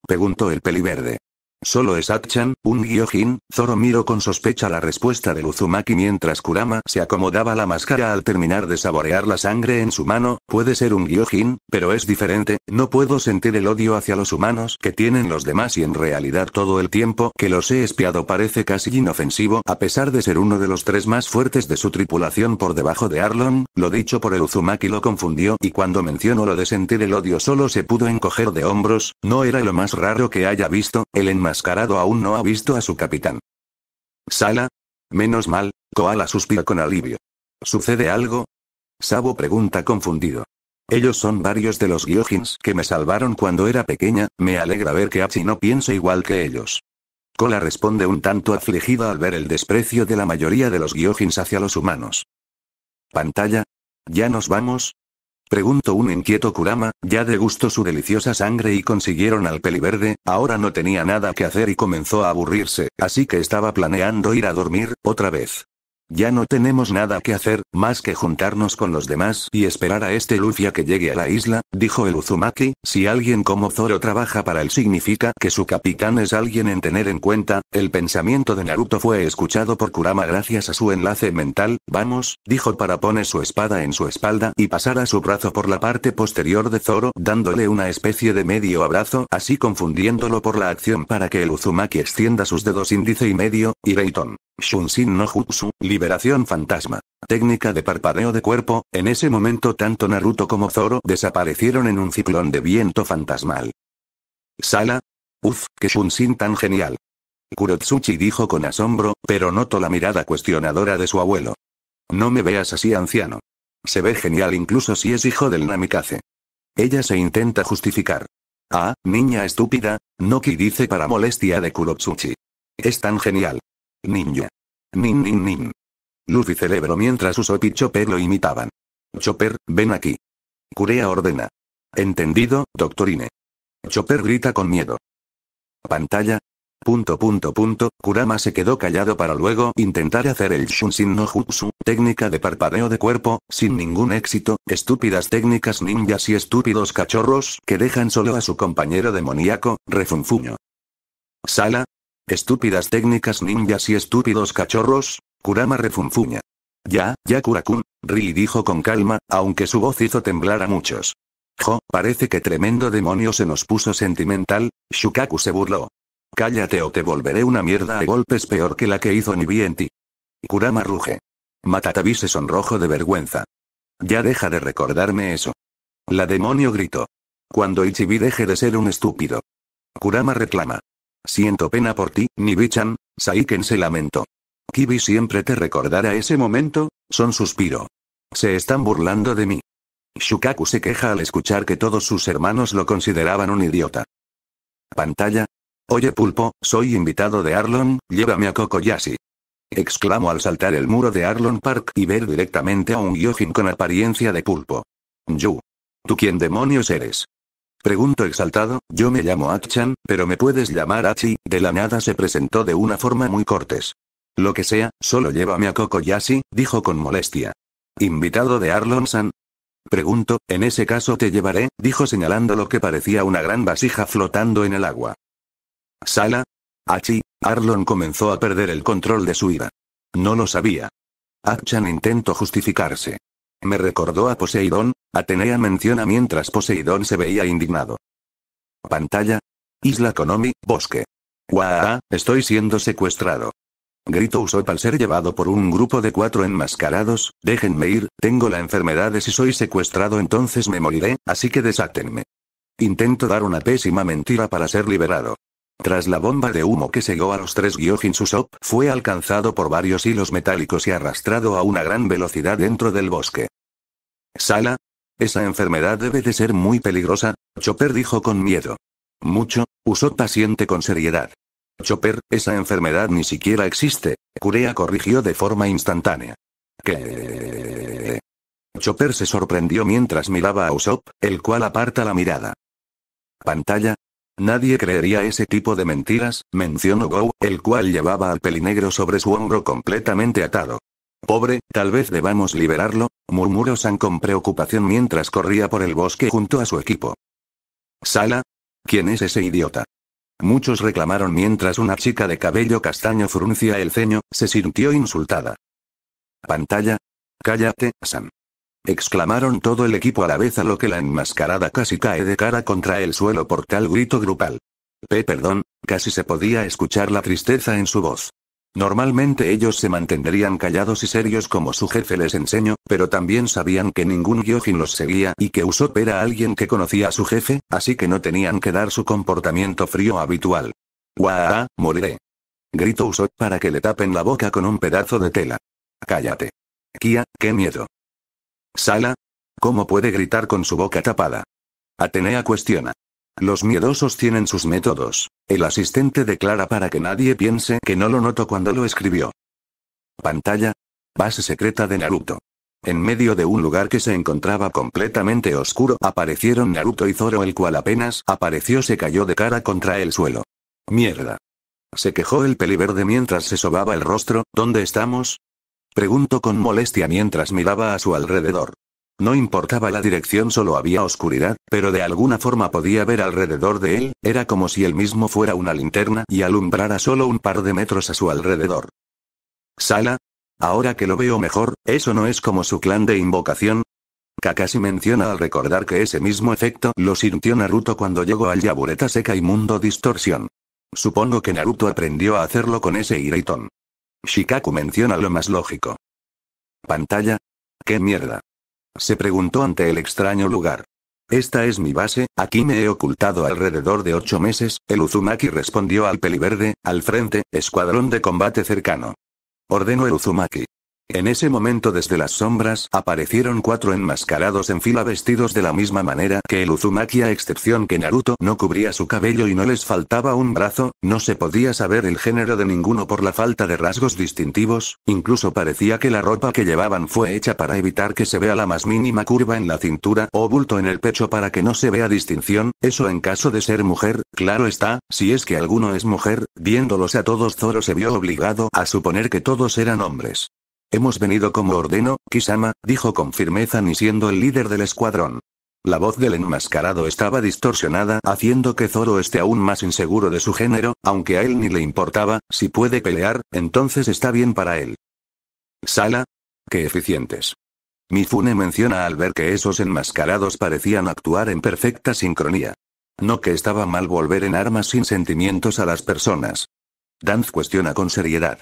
preguntó el peliverde. Solo es Atchan, un Gyojin, Zoro miró con sospecha la respuesta de Uzumaki mientras Kurama se acomodaba la máscara al terminar de saborear la sangre en su mano, puede ser un Gyojin, pero es diferente, no puedo sentir el odio hacia los humanos que tienen los demás y en realidad todo el tiempo que los he espiado parece casi inofensivo a pesar de ser uno de los tres más fuertes de su tripulación por debajo de Arlon, lo dicho por el Uzumaki lo confundió y cuando mencionó lo de sentir el odio solo se pudo encoger de hombros, no era lo más raro que haya visto, el Mascarado aún no ha visto a su capitán. Sala. Menos mal, Koala suspira con alivio. ¿Sucede algo? Sabo pregunta confundido. Ellos son varios de los Gyojins que me salvaron cuando era pequeña, me alegra ver que Hachi no piensa igual que ellos. Koala responde un tanto afligida al ver el desprecio de la mayoría de los Gyojins hacia los humanos. Pantalla. Ya nos vamos, Preguntó un inquieto Kurama, ya degustó su deliciosa sangre y consiguieron al peliverde, ahora no tenía nada que hacer y comenzó a aburrirse, así que estaba planeando ir a dormir, otra vez. Ya no tenemos nada que hacer, más que juntarnos con los demás y esperar a este Luffy a que llegue a la isla, dijo el Uzumaki, si alguien como Zoro trabaja para él significa que su capitán es alguien en tener en cuenta, el pensamiento de Naruto fue escuchado por Kurama gracias a su enlace mental, vamos, dijo para poner su espada en su espalda y pasar a su brazo por la parte posterior de Zoro dándole una especie de medio abrazo así confundiéndolo por la acción para que el Uzumaki extienda sus dedos índice y medio, y Reiton. Shunshin no Jutsu, liberación fantasma. Técnica de parpadeo de cuerpo, en ese momento tanto Naruto como Zoro desaparecieron en un ciclón de viento fantasmal. Sala. Uf, que Shunshin tan genial. Kurotsuchi dijo con asombro, pero notó la mirada cuestionadora de su abuelo. No me veas así anciano. Se ve genial incluso si es hijo del Namikaze. Ella se intenta justificar. Ah, niña estúpida, Noki dice para molestia de Kurotsuchi. Es tan genial. Ninja. Nin nin nin. Luffy celebró mientras Usopp y Chopper lo imitaban. Chopper, ven aquí. Curea ordena. Entendido, doctorine. Chopper grita con miedo. Pantalla. Punto punto punto, Kurama se quedó callado para luego intentar hacer el Shunshin no Jutsu, técnica de parpadeo de cuerpo, sin ningún éxito, estúpidas técnicas ninjas y estúpidos cachorros que dejan solo a su compañero demoníaco, refunfuño. Sala, Estúpidas técnicas ninjas y estúpidos cachorros, Kurama refunfuña. Ya, ya Kurakun, Ri dijo con calma, aunque su voz hizo temblar a muchos. Jo, parece que tremendo demonio se nos puso sentimental, Shukaku se burló. Cállate o te volveré una mierda de golpes peor que la que hizo Nibi en ti. Kurama ruge. Matatabi se sonrojo de vergüenza. Ya deja de recordarme eso. La demonio gritó. Cuando Ichibi deje de ser un estúpido. Kurama reclama. Siento pena por ti, Nibichan. Saiken se lamentó. Kibi siempre te recordará ese momento, Son suspiro. Se están burlando de mí. Shukaku se queja al escuchar que todos sus hermanos lo consideraban un idiota. Pantalla. Oye pulpo, soy invitado de Arlon, llévame a Kokoyashi. Exclamo al saltar el muro de Arlon Park y ver directamente a un Yojin con apariencia de pulpo. Yu. ¿Tú quién demonios eres? Pregunto exaltado, yo me llamo Achan, pero me puedes llamar Achi, de la nada se presentó de una forma muy cortés. Lo que sea, solo llévame a Kokoyashi, dijo con molestia. ¿Invitado de Arlon-san? Pregunto, en ese caso te llevaré, dijo señalando lo que parecía una gran vasija flotando en el agua. ¿Sala? Achi, Arlon comenzó a perder el control de su ira. No lo sabía. Achan intentó justificarse. Me recordó a Poseidón, Atenea menciona mientras Poseidón se veía indignado. Pantalla. Isla Konomi, bosque. ¡Guau! Estoy siendo secuestrado. Grito Usopp al ser llevado por un grupo de cuatro enmascarados, déjenme ir, tengo la enfermedad y si soy secuestrado entonces me moriré, así que desátenme. Intento dar una pésima mentira para ser liberado. Tras la bomba de humo que cegó a los tres Gyojin Usopp fue alcanzado por varios hilos metálicos y arrastrado a una gran velocidad dentro del bosque. Sala. Esa enfermedad debe de ser muy peligrosa, Chopper dijo con miedo. Mucho, Usopp paciente con seriedad. Chopper, esa enfermedad ni siquiera existe, Curea corrigió de forma instantánea. ¿Qué? Chopper se sorprendió mientras miraba a Usopp, el cual aparta la mirada. Pantalla, Nadie creería ese tipo de mentiras, mencionó Gou, el cual llevaba al pelinegro sobre su hombro completamente atado. Pobre, tal vez debamos liberarlo, murmuró San con preocupación mientras corría por el bosque junto a su equipo. Sala. ¿Quién es ese idiota? Muchos reclamaron mientras una chica de cabello castaño fruncía el ceño, se sintió insultada. Pantalla. Cállate, San exclamaron todo el equipo a la vez a lo que la enmascarada casi cae de cara contra el suelo por tal grito grupal. P. Perdón, casi se podía escuchar la tristeza en su voz. Normalmente ellos se mantendrían callados y serios como su jefe les enseñó, pero también sabían que ningún Gyojin los seguía y que Usopp era alguien que conocía a su jefe, así que no tenían que dar su comportamiento frío habitual. ¡Waaah, Moriré. Gritó Usopp para que le tapen la boca con un pedazo de tela. Cállate. Kia, qué miedo. Sala. ¿Cómo puede gritar con su boca tapada? Atenea cuestiona. Los miedosos tienen sus métodos. El asistente declara para que nadie piense que no lo notó cuando lo escribió. Pantalla. Base secreta de Naruto. En medio de un lugar que se encontraba completamente oscuro aparecieron Naruto y Zoro el cual apenas apareció se cayó de cara contra el suelo. Mierda. Se quejó el peliverde mientras se sobaba el rostro, ¿dónde estamos? Pregunto con molestia mientras miraba a su alrededor. No importaba la dirección, solo había oscuridad, pero de alguna forma podía ver alrededor de él, era como si él mismo fuera una linterna y alumbrara solo un par de metros a su alrededor. Sala. Ahora que lo veo mejor, ¿eso no es como su clan de invocación? Kakashi menciona al recordar que ese mismo efecto lo sintió Naruto cuando llegó al Yabureta Seca y Mundo Distorsión. Supongo que Naruto aprendió a hacerlo con ese Ireiton. Shikaku menciona lo más lógico. ¿Pantalla? ¿Qué mierda? Se preguntó ante el extraño lugar. Esta es mi base, aquí me he ocultado alrededor de ocho meses, el Uzumaki respondió al peliverde, al frente, escuadrón de combate cercano. ordenó el Uzumaki. En ese momento desde las sombras aparecieron cuatro enmascarados en fila vestidos de la misma manera que el Uzumaki a excepción que Naruto no cubría su cabello y no les faltaba un brazo, no se podía saber el género de ninguno por la falta de rasgos distintivos, incluso parecía que la ropa que llevaban fue hecha para evitar que se vea la más mínima curva en la cintura o bulto en el pecho para que no se vea distinción, eso en caso de ser mujer, claro está, si es que alguno es mujer, viéndolos a todos Zoro se vio obligado a suponer que todos eran hombres. Hemos venido como ordeno, Kisama, dijo con firmeza ni siendo el líder del escuadrón. La voz del enmascarado estaba distorsionada, haciendo que Zoro esté aún más inseguro de su género, aunque a él ni le importaba, si puede pelear, entonces está bien para él. Sala. Qué eficientes. Mifune menciona al ver que esos enmascarados parecían actuar en perfecta sincronía. No que estaba mal volver en armas sin sentimientos a las personas. Danz cuestiona con seriedad.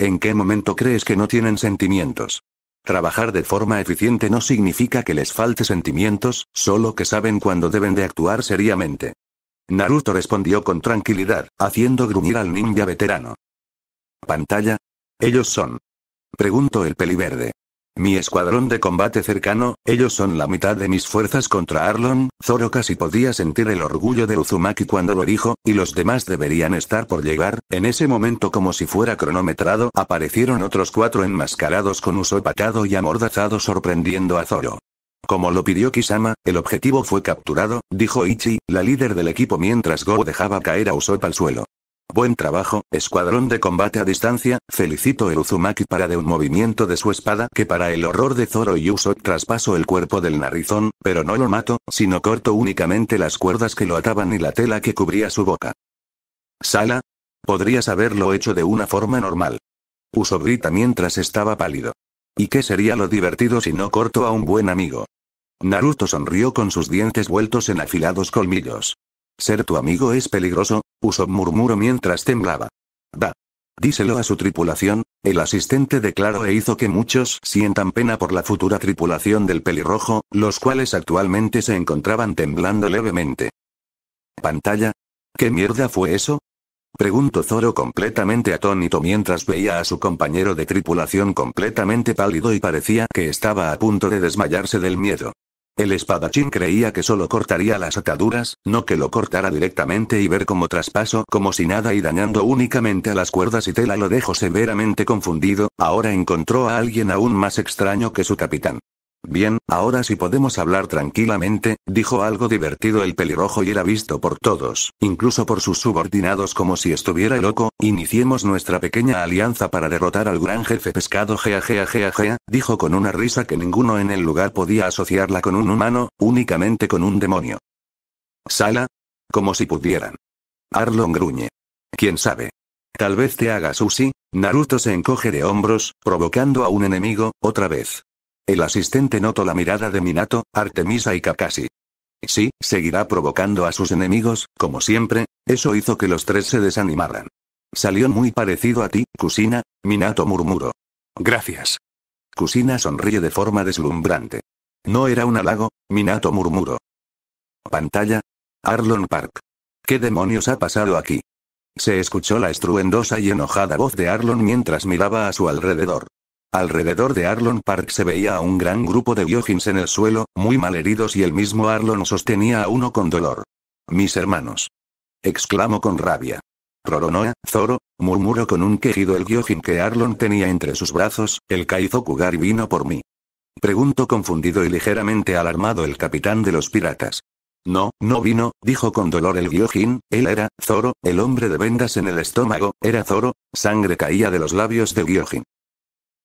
¿En qué momento crees que no tienen sentimientos? Trabajar de forma eficiente no significa que les falte sentimientos, solo que saben cuándo deben de actuar seriamente. Naruto respondió con tranquilidad, haciendo gruñir al ninja veterano. Pantalla. Ellos son. Preguntó el peliverde. Mi escuadrón de combate cercano, ellos son la mitad de mis fuerzas contra Arlon, Zoro casi podía sentir el orgullo de Uzumaki cuando lo dijo, y los demás deberían estar por llegar, en ese momento como si fuera cronometrado aparecieron otros cuatro enmascarados con patado y amordazado sorprendiendo a Zoro. Como lo pidió Kisama, el objetivo fue capturado, dijo Ichi, la líder del equipo mientras Go dejaba caer a Usopp al suelo. Buen trabajo, escuadrón de combate a distancia, felicito el Uzumaki para de un movimiento de su espada que para el horror de Zoro y Usopp traspaso el cuerpo del narizón, pero no lo mato, sino corto únicamente las cuerdas que lo ataban y la tela que cubría su boca. Sala. Podrías haberlo hecho de una forma normal. Usopp grita mientras estaba pálido. ¿Y qué sería lo divertido si no corto a un buen amigo? Naruto sonrió con sus dientes vueltos en afilados colmillos. Ser tu amigo es peligroso, usó murmuró mientras temblaba. Da. Díselo a su tripulación, el asistente declaró e hizo que muchos sientan pena por la futura tripulación del pelirrojo, los cuales actualmente se encontraban temblando levemente. ¿Pantalla? ¿Qué mierda fue eso? Preguntó Zoro completamente atónito mientras veía a su compañero de tripulación completamente pálido y parecía que estaba a punto de desmayarse del miedo. El espadachín creía que solo cortaría las ataduras, no que lo cortara directamente y ver como traspaso como si nada y dañando únicamente a las cuerdas y tela lo dejó severamente confundido, ahora encontró a alguien aún más extraño que su capitán. Bien, ahora sí podemos hablar tranquilamente, dijo algo divertido el pelirrojo y era visto por todos, incluso por sus subordinados como si estuviera loco, iniciemos nuestra pequeña alianza para derrotar al gran jefe pescado gea gea gea gea, dijo con una risa que ninguno en el lugar podía asociarla con un humano, únicamente con un demonio. Sala. Como si pudieran. Arlon gruñe. ¿Quién sabe? Tal vez te haga sushi. Naruto se encoge de hombros, provocando a un enemigo, otra vez. El asistente notó la mirada de Minato, Artemisa y Kakashi. Sí, seguirá provocando a sus enemigos, como siempre, eso hizo que los tres se desanimaran. Salió muy parecido a ti, Kusina, Minato murmuró. Gracias. Kusina sonríe de forma deslumbrante. No era un halago, Minato murmuró. Pantalla. Arlon Park. ¿Qué demonios ha pasado aquí? Se escuchó la estruendosa y enojada voz de Arlon mientras miraba a su alrededor. Alrededor de Arlon Park se veía a un gran grupo de Yojins en el suelo, muy malheridos y el mismo Arlon sostenía a uno con dolor. Mis hermanos. Exclamó con rabia. Roronoa, Zoro, murmuró con un quejido el Gyojin que Arlon tenía entre sus brazos, el y vino por mí. Preguntó confundido y ligeramente alarmado el capitán de los piratas. No, no vino, dijo con dolor el Gyojin, él era, Zoro, el hombre de vendas en el estómago, era Zoro, sangre caía de los labios de Gyojin.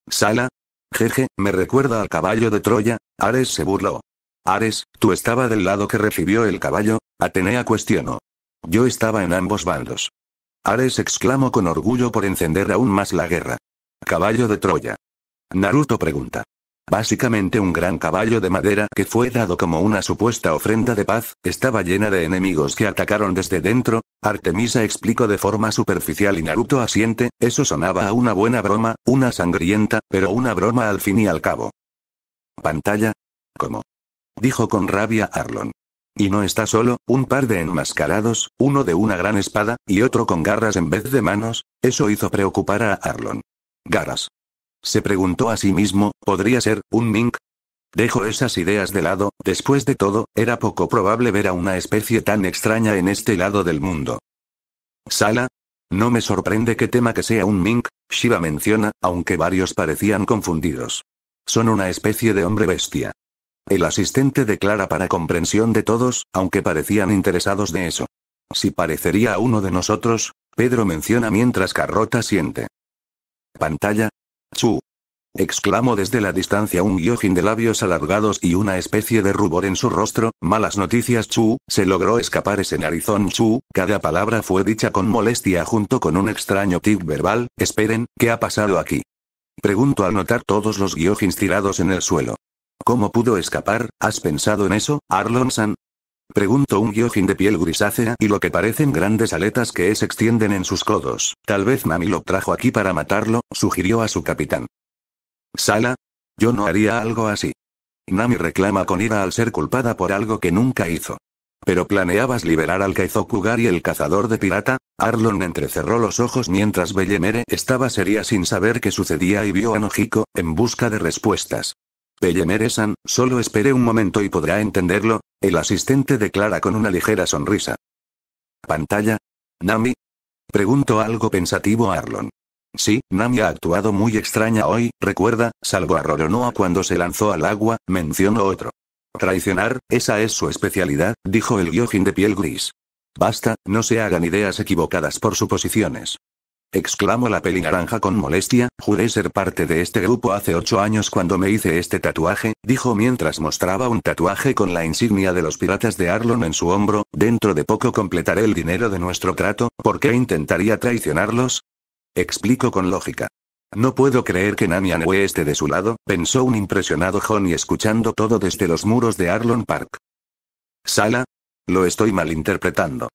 Sala. Jeje, me recuerda al caballo de Troya, Ares se burló. Ares, tú estaba del lado que recibió el caballo, Atenea cuestionó. Yo estaba en ambos bandos. Ares exclamó con orgullo por encender aún más la guerra. Caballo de Troya. Naruto pregunta. Básicamente un gran caballo de madera que fue dado como una supuesta ofrenda de paz, estaba llena de enemigos que atacaron desde dentro, Artemisa explicó de forma superficial y Naruto asiente, eso sonaba a una buena broma, una sangrienta, pero una broma al fin y al cabo. Pantalla. ¿Cómo? Dijo con rabia Arlon. Y no está solo, un par de enmascarados, uno de una gran espada, y otro con garras en vez de manos, eso hizo preocupar a Arlon. Garras. Se preguntó a sí mismo, ¿podría ser, un mink? Dejo esas ideas de lado, después de todo, era poco probable ver a una especie tan extraña en este lado del mundo. Sala. No me sorprende que tema que sea un mink, Shiva menciona, aunque varios parecían confundidos. Son una especie de hombre bestia. El asistente declara para comprensión de todos, aunque parecían interesados de eso. Si parecería a uno de nosotros, Pedro menciona mientras Carrota siente. Pantalla, Chu. Exclamó desde la distancia un guiojin de labios alargados y una especie de rubor en su rostro, malas noticias Chu, se logró escapar ese narizón Chu, cada palabra fue dicha con molestia junto con un extraño tic verbal, esperen, ¿qué ha pasado aquí? Pregunto al notar todos los guiojins tirados en el suelo. ¿Cómo pudo escapar? ¿Has pensado en eso, Arlonsan? preguntó un Gyojin de piel grisácea y lo que parecen grandes aletas que se extienden en sus codos. Tal vez Mami lo trajo aquí para matarlo, sugirió a su capitán. Sala. Yo no haría algo así. Nami reclama con ira al ser culpada por algo que nunca hizo. ¿Pero planeabas liberar al y el cazador de pirata? Arlon entrecerró los ojos mientras Bellemere estaba seria sin saber qué sucedía y vio a Nojiko, en busca de respuestas. Bellemere-san, solo espere un momento y podrá entenderlo, el asistente declara con una ligera sonrisa. ¿Pantalla? ¿Nami? Preguntó algo pensativo a Arlon. Sí, Nami ha actuado muy extraña hoy, recuerda, salvo a Roronoa cuando se lanzó al agua, mencionó otro. Traicionar, esa es su especialidad, dijo el Gyojin de piel gris. Basta, no se hagan ideas equivocadas por suposiciones exclamó la peli naranja con molestia, juré ser parte de este grupo hace ocho años cuando me hice este tatuaje, dijo mientras mostraba un tatuaje con la insignia de los piratas de Arlon en su hombro, dentro de poco completaré el dinero de nuestro trato, ¿por qué intentaría traicionarlos? Explico con lógica. No puedo creer que Namian esté de su lado, pensó un impresionado Johnny escuchando todo desde los muros de Arlon Park. Sala. Lo estoy malinterpretando.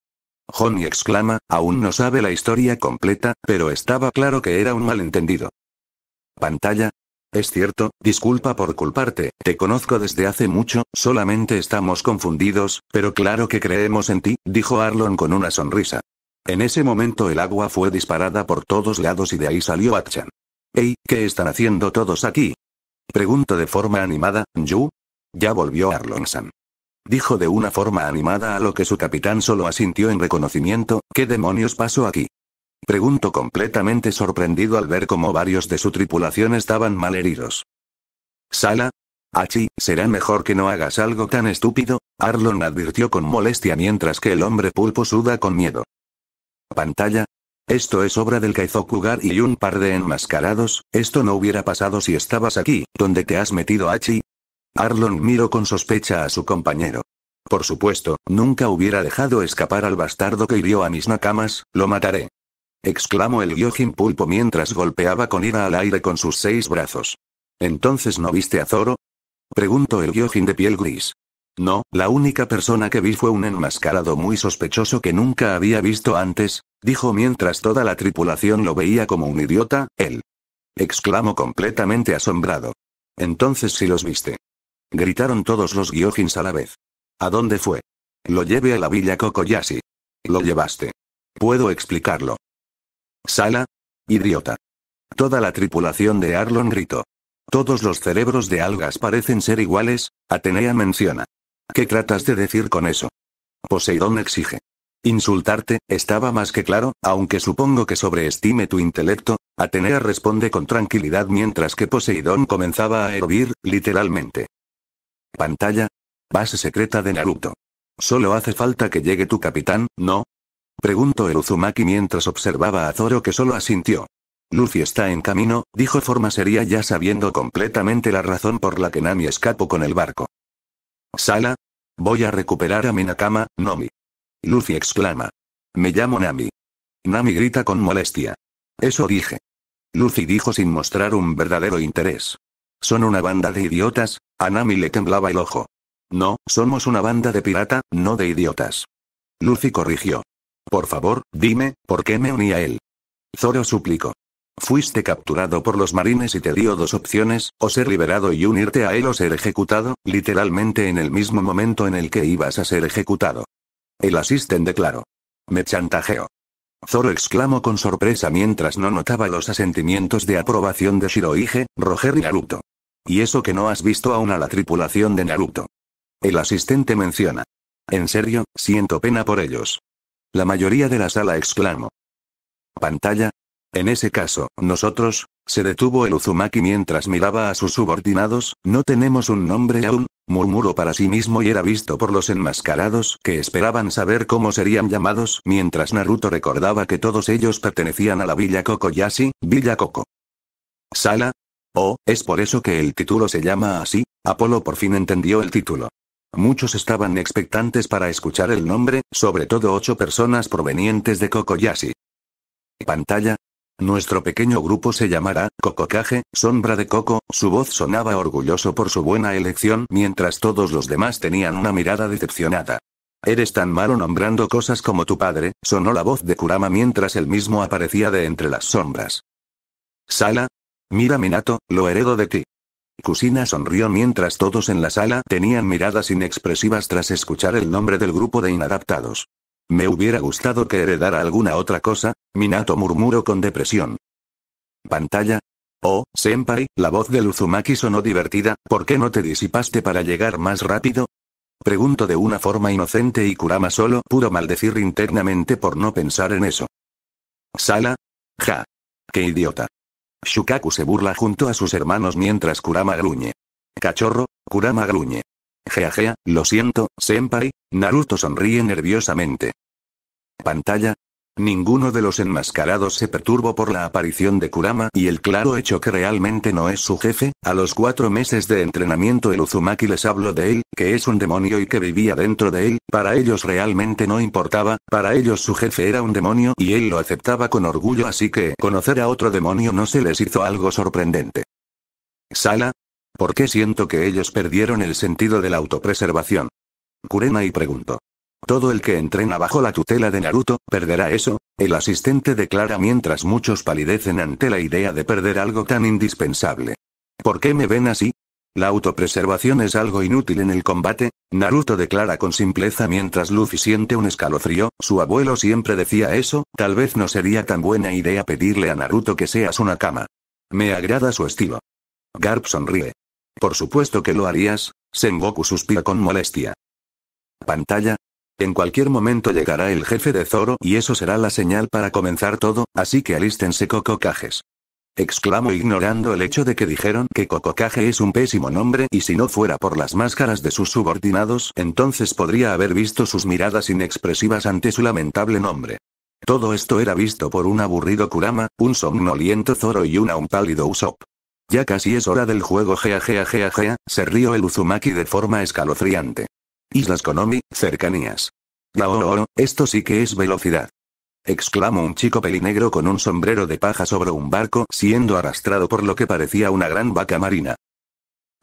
Honey exclama, aún no sabe la historia completa, pero estaba claro que era un malentendido. Pantalla. Es cierto, disculpa por culparte, te conozco desde hace mucho, solamente estamos confundidos, pero claro que creemos en ti, dijo Arlon con una sonrisa. En ese momento el agua fue disparada por todos lados y de ahí salió Atchan. Ey, ¿qué están haciendo todos aquí? Pregunto de forma animada, Yu. Ya volvió Arlon-san. Dijo de una forma animada a lo que su capitán solo asintió en reconocimiento, ¿qué demonios pasó aquí? Preguntó completamente sorprendido al ver cómo varios de su tripulación estaban malheridos. Sala. Hachi, será mejor que no hagas algo tan estúpido, Arlon advirtió con molestia mientras que el hombre pulpo suda con miedo. Pantalla. Esto es obra del Kaizokugar y un par de enmascarados, esto no hubiera pasado si estabas aquí, donde te has metido Hachi? Arlon miró con sospecha a su compañero. Por supuesto, nunca hubiera dejado escapar al bastardo que hirió a mis nakamas, lo mataré. Exclamó el Gyojin Pulpo mientras golpeaba con ira al aire con sus seis brazos. ¿Entonces no viste a Zoro? Preguntó el Gyojin de piel gris. No, la única persona que vi fue un enmascarado muy sospechoso que nunca había visto antes, dijo mientras toda la tripulación lo veía como un idiota, él. Exclamó completamente asombrado. Entonces si los viste. Gritaron todos los Gyojins a la vez. ¿A dónde fue? Lo llevé a la villa Kokoyashi. Lo llevaste. Puedo explicarlo. Sala. Idiota. Toda la tripulación de Arlon gritó. Todos los cerebros de algas parecen ser iguales, Atenea menciona. ¿Qué tratas de decir con eso? Poseidón exige. Insultarte, estaba más que claro, aunque supongo que sobreestime tu intelecto, Atenea responde con tranquilidad mientras que Poseidón comenzaba a hervir, literalmente pantalla. Base secreta de Naruto. Solo hace falta que llegue tu capitán, ¿no? Preguntó el Uzumaki mientras observaba a Zoro que solo asintió. Lucy está en camino, dijo Forma sería ya sabiendo completamente la razón por la que Nami escapó con el barco. Sala. Voy a recuperar a mi Nakama, Nomi. Luffy exclama. Me llamo Nami. Nami grita con molestia. Eso dije. Lucy dijo sin mostrar un verdadero interés. Son una banda de idiotas, a le temblaba el ojo. No, somos una banda de pirata, no de idiotas. Lucy corrigió. Por favor, dime, ¿por qué me uní a él? Zoro suplicó. Fuiste capturado por los marines y te dio dos opciones, o ser liberado y unirte a él o ser ejecutado, literalmente en el mismo momento en el que ibas a ser ejecutado. El asisten declaró. Me chantajeo. Zoro exclamó con sorpresa mientras no notaba los asentimientos de aprobación de Shirohige, Roger y Naruto. Y eso que no has visto aún a la tripulación de Naruto. El asistente menciona. En serio, siento pena por ellos. La mayoría de la sala exclamó. ¿Pantalla? En ese caso, nosotros, se detuvo el Uzumaki mientras miraba a sus subordinados, no tenemos un nombre aún, murmuró para sí mismo y era visto por los enmascarados que esperaban saber cómo serían llamados, mientras Naruto recordaba que todos ellos pertenecían a la Villa Kokoyashi, Villa Coco. Sala, Oh, es por eso que el título se llama así, Apolo por fin entendió el título. Muchos estaban expectantes para escuchar el nombre, sobre todo ocho personas provenientes de Kokoyashi. Pantalla. Nuestro pequeño grupo se llamará Kokokage, Sombra de Coco. Su voz sonaba orgulloso por su buena elección, mientras todos los demás tenían una mirada decepcionada. Eres tan malo nombrando cosas como tu padre, sonó la voz de Kurama mientras él mismo aparecía de entre las sombras. Sala, Mira Minato, lo heredo de ti. Kusina sonrió mientras todos en la sala tenían miradas inexpresivas tras escuchar el nombre del grupo de inadaptados. Me hubiera gustado que heredara alguna otra cosa, Minato murmuró con depresión. Pantalla. Oh, Senpai, la voz de Luzumaki sonó divertida, ¿por qué no te disipaste para llegar más rápido? Pregunto de una forma inocente y Kurama solo pudo maldecir internamente por no pensar en eso. Sala. Ja. Qué idiota. Shukaku se burla junto a sus hermanos mientras Kurama gruñe. Cachorro, Kurama gruñe. Geagea, lo siento, senpai, Naruto sonríe nerviosamente. Pantalla, Ninguno de los enmascarados se perturbó por la aparición de Kurama y el claro hecho que realmente no es su jefe, a los cuatro meses de entrenamiento el Uzumaki les habló de él, que es un demonio y que vivía dentro de él, para ellos realmente no importaba, para ellos su jefe era un demonio y él lo aceptaba con orgullo así que conocer a otro demonio no se les hizo algo sorprendente. Sala. ¿Por qué siento que ellos perdieron el sentido de la autopreservación? y preguntó. Todo el que entrena bajo la tutela de Naruto, perderá eso, el asistente declara mientras muchos palidecen ante la idea de perder algo tan indispensable. ¿Por qué me ven así? La autopreservación es algo inútil en el combate, Naruto declara con simpleza mientras Luffy siente un escalofrío, su abuelo siempre decía eso, tal vez no sería tan buena idea pedirle a Naruto que seas una cama. Me agrada su estilo. Garp sonríe. Por supuesto que lo harías, Sengoku suspira con molestia. Pantalla, en cualquier momento llegará el jefe de Zoro y eso será la señal para comenzar todo, así que alístense cococajes. Exclamó ignorando el hecho de que dijeron que Cococaje es un pésimo nombre y si no fuera por las máscaras de sus subordinados, entonces podría haber visto sus miradas inexpresivas ante su lamentable nombre. Todo esto era visto por un aburrido Kurama, un somnoliento Zoro y un pálido Usopp. Ya casi es hora del juego gea gea gea gea, se rió el Uzumaki de forma escalofriante. Islas Konomi, cercanías. oro, esto sí que es velocidad. Exclamó un chico pelinegro con un sombrero de paja sobre un barco siendo arrastrado por lo que parecía una gran vaca marina.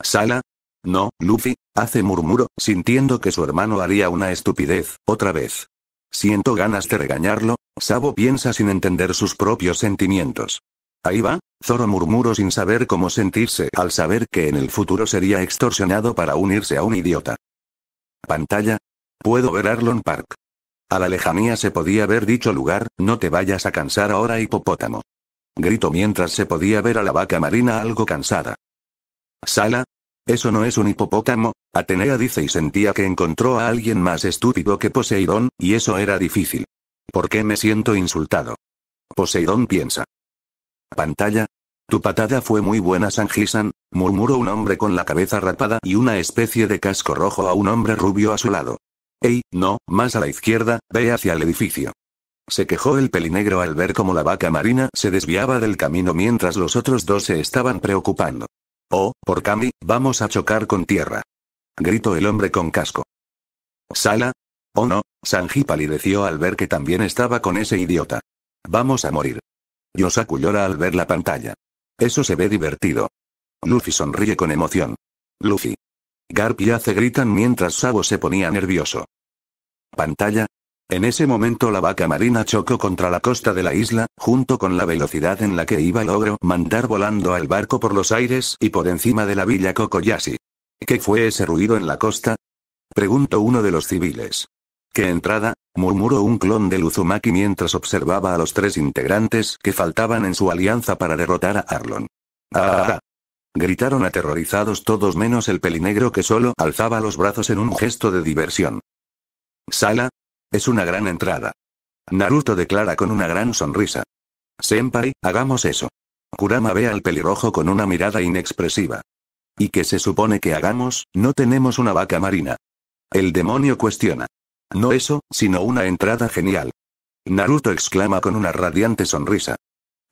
¿Sala? No, Luffy, hace murmuro, sintiendo que su hermano haría una estupidez, otra vez. Siento ganas de regañarlo, Sabo piensa sin entender sus propios sentimientos. Ahí va, Zoro murmuró sin saber cómo sentirse al saber que en el futuro sería extorsionado para unirse a un idiota pantalla. Puedo ver Arlon Park. A la lejanía se podía ver dicho lugar, no te vayas a cansar ahora hipopótamo. Grito mientras se podía ver a la vaca marina algo cansada. Sala. Eso no es un hipopótamo, Atenea dice y sentía que encontró a alguien más estúpido que Poseidón, y eso era difícil. ¿Por qué me siento insultado? Poseidón piensa. Pantalla, tu patada fue muy buena, San murmuró un hombre con la cabeza rapada y una especie de casco rojo a un hombre rubio a su lado. Ey, no, más a la izquierda, ve hacia el edificio. Se quejó el pelinegro al ver cómo la vaca marina se desviaba del camino mientras los otros dos se estaban preocupando. Oh, por cambio vamos a chocar con tierra. Gritó el hombre con casco. ¿Sala? Oh no, Sanji palideció al ver que también estaba con ese idiota. Vamos a morir. Yosaku llora al ver la pantalla. Eso se ve divertido. Luffy sonríe con emoción. Luffy. Garp y Ace gritan mientras Sabo se ponía nervioso. Pantalla. En ese momento la vaca marina chocó contra la costa de la isla, junto con la velocidad en la que iba el mandar volando al barco por los aires y por encima de la villa Kokoyashi. ¿Qué fue ese ruido en la costa? Preguntó uno de los civiles. ¡Qué entrada! murmuró un clon de Luzumaki mientras observaba a los tres integrantes que faltaban en su alianza para derrotar a Arlon. ¡Ah! Gritaron aterrorizados todos menos el pelinegro que solo alzaba los brazos en un gesto de diversión. Sala. Es una gran entrada. Naruto declara con una gran sonrisa. Senpai, hagamos eso. Kurama ve al pelirrojo con una mirada inexpresiva. ¿Y qué se supone que hagamos? No tenemos una vaca marina. El demonio cuestiona. No eso, sino una entrada genial. Naruto exclama con una radiante sonrisa.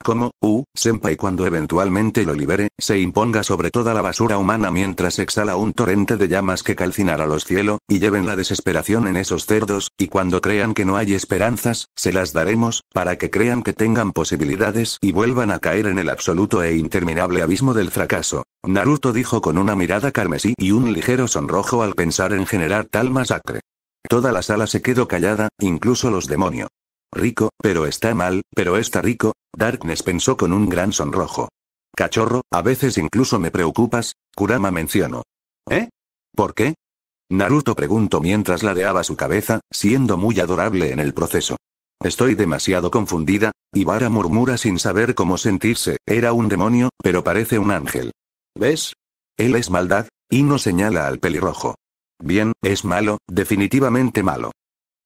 Como, uh, Senpai cuando eventualmente lo libere, se imponga sobre toda la basura humana mientras exhala un torrente de llamas que calcinará los cielos, y lleven la desesperación en esos cerdos, y cuando crean que no hay esperanzas, se las daremos, para que crean que tengan posibilidades y vuelvan a caer en el absoluto e interminable abismo del fracaso. Naruto dijo con una mirada carmesí y un ligero sonrojo al pensar en generar tal masacre. Toda la sala se quedó callada, incluso los demonios. Rico, pero está mal, pero está rico, Darkness pensó con un gran sonrojo. Cachorro, a veces incluso me preocupas, Kurama mencionó. ¿Eh? ¿Por qué? Naruto preguntó mientras ladeaba su cabeza, siendo muy adorable en el proceso. Estoy demasiado confundida, Ibara murmura sin saber cómo sentirse, era un demonio, pero parece un ángel. ¿Ves? Él es maldad, y no señala al pelirrojo. Bien, es malo, definitivamente malo.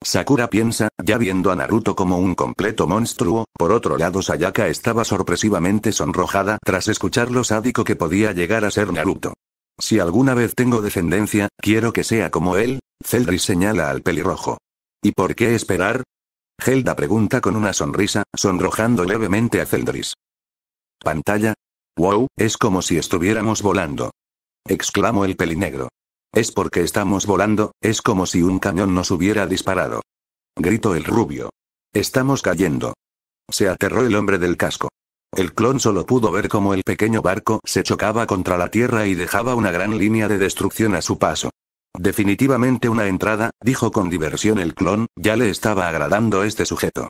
Sakura piensa, ya viendo a Naruto como un completo monstruo, por otro lado Sayaka estaba sorpresivamente sonrojada tras escuchar lo sádico que podía llegar a ser Naruto. Si alguna vez tengo descendencia, quiero que sea como él, Celdris señala al pelirrojo. ¿Y por qué esperar? Helda pregunta con una sonrisa, sonrojando levemente a Celdris. Pantalla. Wow, es como si estuviéramos volando. Exclamó el pelinegro. Es porque estamos volando, es como si un cañón nos hubiera disparado. Gritó el rubio. Estamos cayendo. Se aterró el hombre del casco. El clon solo pudo ver cómo el pequeño barco se chocaba contra la tierra y dejaba una gran línea de destrucción a su paso. Definitivamente una entrada, dijo con diversión el clon, ya le estaba agradando este sujeto.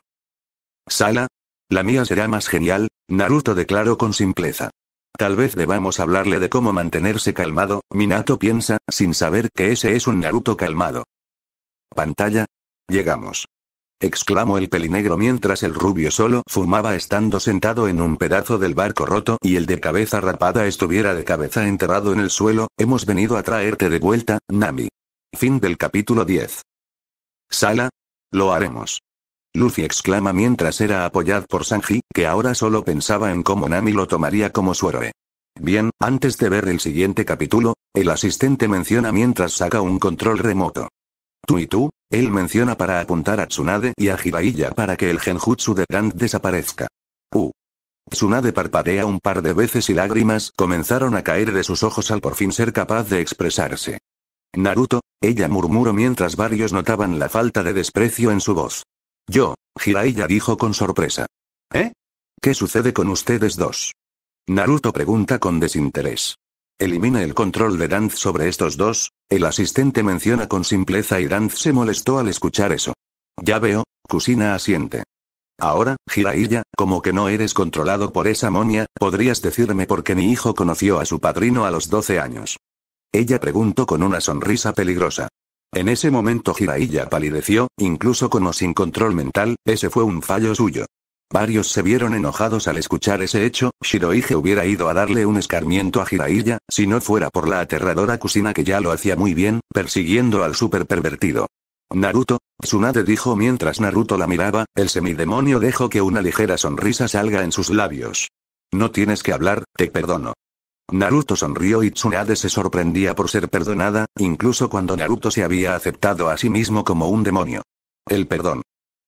Sala. La mía será más genial, Naruto declaró con simpleza. Tal vez debamos hablarle de cómo mantenerse calmado, Minato piensa, sin saber que ese es un Naruto calmado. Pantalla. Llegamos. Exclamó el pelinegro mientras el rubio solo fumaba estando sentado en un pedazo del barco roto y el de cabeza rapada estuviera de cabeza enterrado en el suelo, hemos venido a traerte de vuelta, Nami. Fin del capítulo 10. Sala. Lo haremos. Lucy exclama mientras era apoyado por Sanji, que ahora solo pensaba en cómo Nami lo tomaría como su héroe. Bien, antes de ver el siguiente capítulo, el asistente menciona mientras saca un control remoto. Tú y tú, él menciona para apuntar a Tsunade y a Hiraiya para que el genjutsu de Grant desaparezca. Uh. Tsunade parpadea un par de veces y lágrimas comenzaron a caer de sus ojos al por fin ser capaz de expresarse. Naruto, ella murmuró mientras varios notaban la falta de desprecio en su voz. Yo, Jiraiya dijo con sorpresa. ¿Eh? ¿Qué sucede con ustedes dos? Naruto pregunta con desinterés. Elimina el control de Danz sobre estos dos, el asistente menciona con simpleza y Danz se molestó al escuchar eso. Ya veo, Kusina asiente. Ahora, Jiraiya, como que no eres controlado por esa monia, podrías decirme por qué mi hijo conoció a su padrino a los 12 años. Ella preguntó con una sonrisa peligrosa. En ese momento Jiraiya palideció, incluso como sin control mental, ese fue un fallo suyo. Varios se vieron enojados al escuchar ese hecho, Shiroige hubiera ido a darle un escarmiento a Jiraiya, si no fuera por la aterradora cocina que ya lo hacía muy bien, persiguiendo al super pervertido. Naruto, Tsunade dijo mientras Naruto la miraba, el semidemonio dejó que una ligera sonrisa salga en sus labios. No tienes que hablar, te perdono. Naruto sonrió y Tsunade se sorprendía por ser perdonada, incluso cuando Naruto se había aceptado a sí mismo como un demonio. El perdón.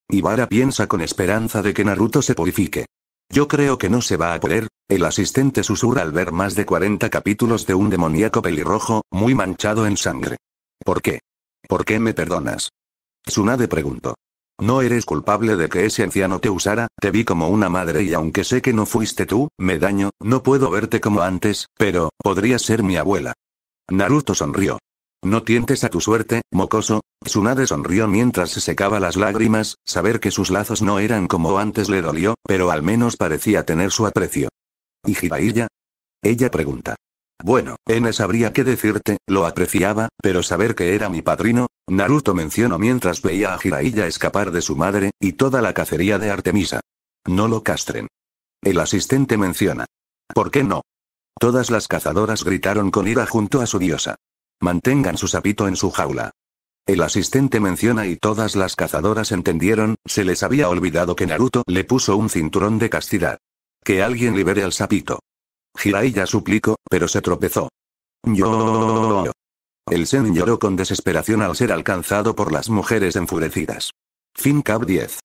Ibara piensa con esperanza de que Naruto se purifique. Yo creo que no se va a poder, el asistente susurra al ver más de 40 capítulos de un demoníaco pelirrojo, muy manchado en sangre. ¿Por qué? ¿Por qué me perdonas? Tsunade preguntó. No eres culpable de que ese anciano te usara, te vi como una madre y aunque sé que no fuiste tú, me daño, no puedo verte como antes, pero, podrías ser mi abuela. Naruto sonrió. No tientes a tu suerte, mocoso. Tsunade sonrió mientras se secaba las lágrimas, saber que sus lazos no eran como antes le dolió, pero al menos parecía tener su aprecio. ¿Y Jiraiya? Ella pregunta. Bueno, N sabría qué decirte, lo apreciaba, pero saber que era mi padrino, Naruto mencionó mientras veía a Jiraiya escapar de su madre, y toda la cacería de Artemisa. No lo castren. El asistente menciona. ¿Por qué no? Todas las cazadoras gritaron con ira junto a su diosa. Mantengan su sapito en su jaula. El asistente menciona y todas las cazadoras entendieron, se les había olvidado que Naruto le puso un cinturón de castidad. Que alguien libere al sapito ya suplicó, pero se tropezó. Yo. El Zen lloró con desesperación al ser alcanzado por las mujeres enfurecidas. Fin Cap 10.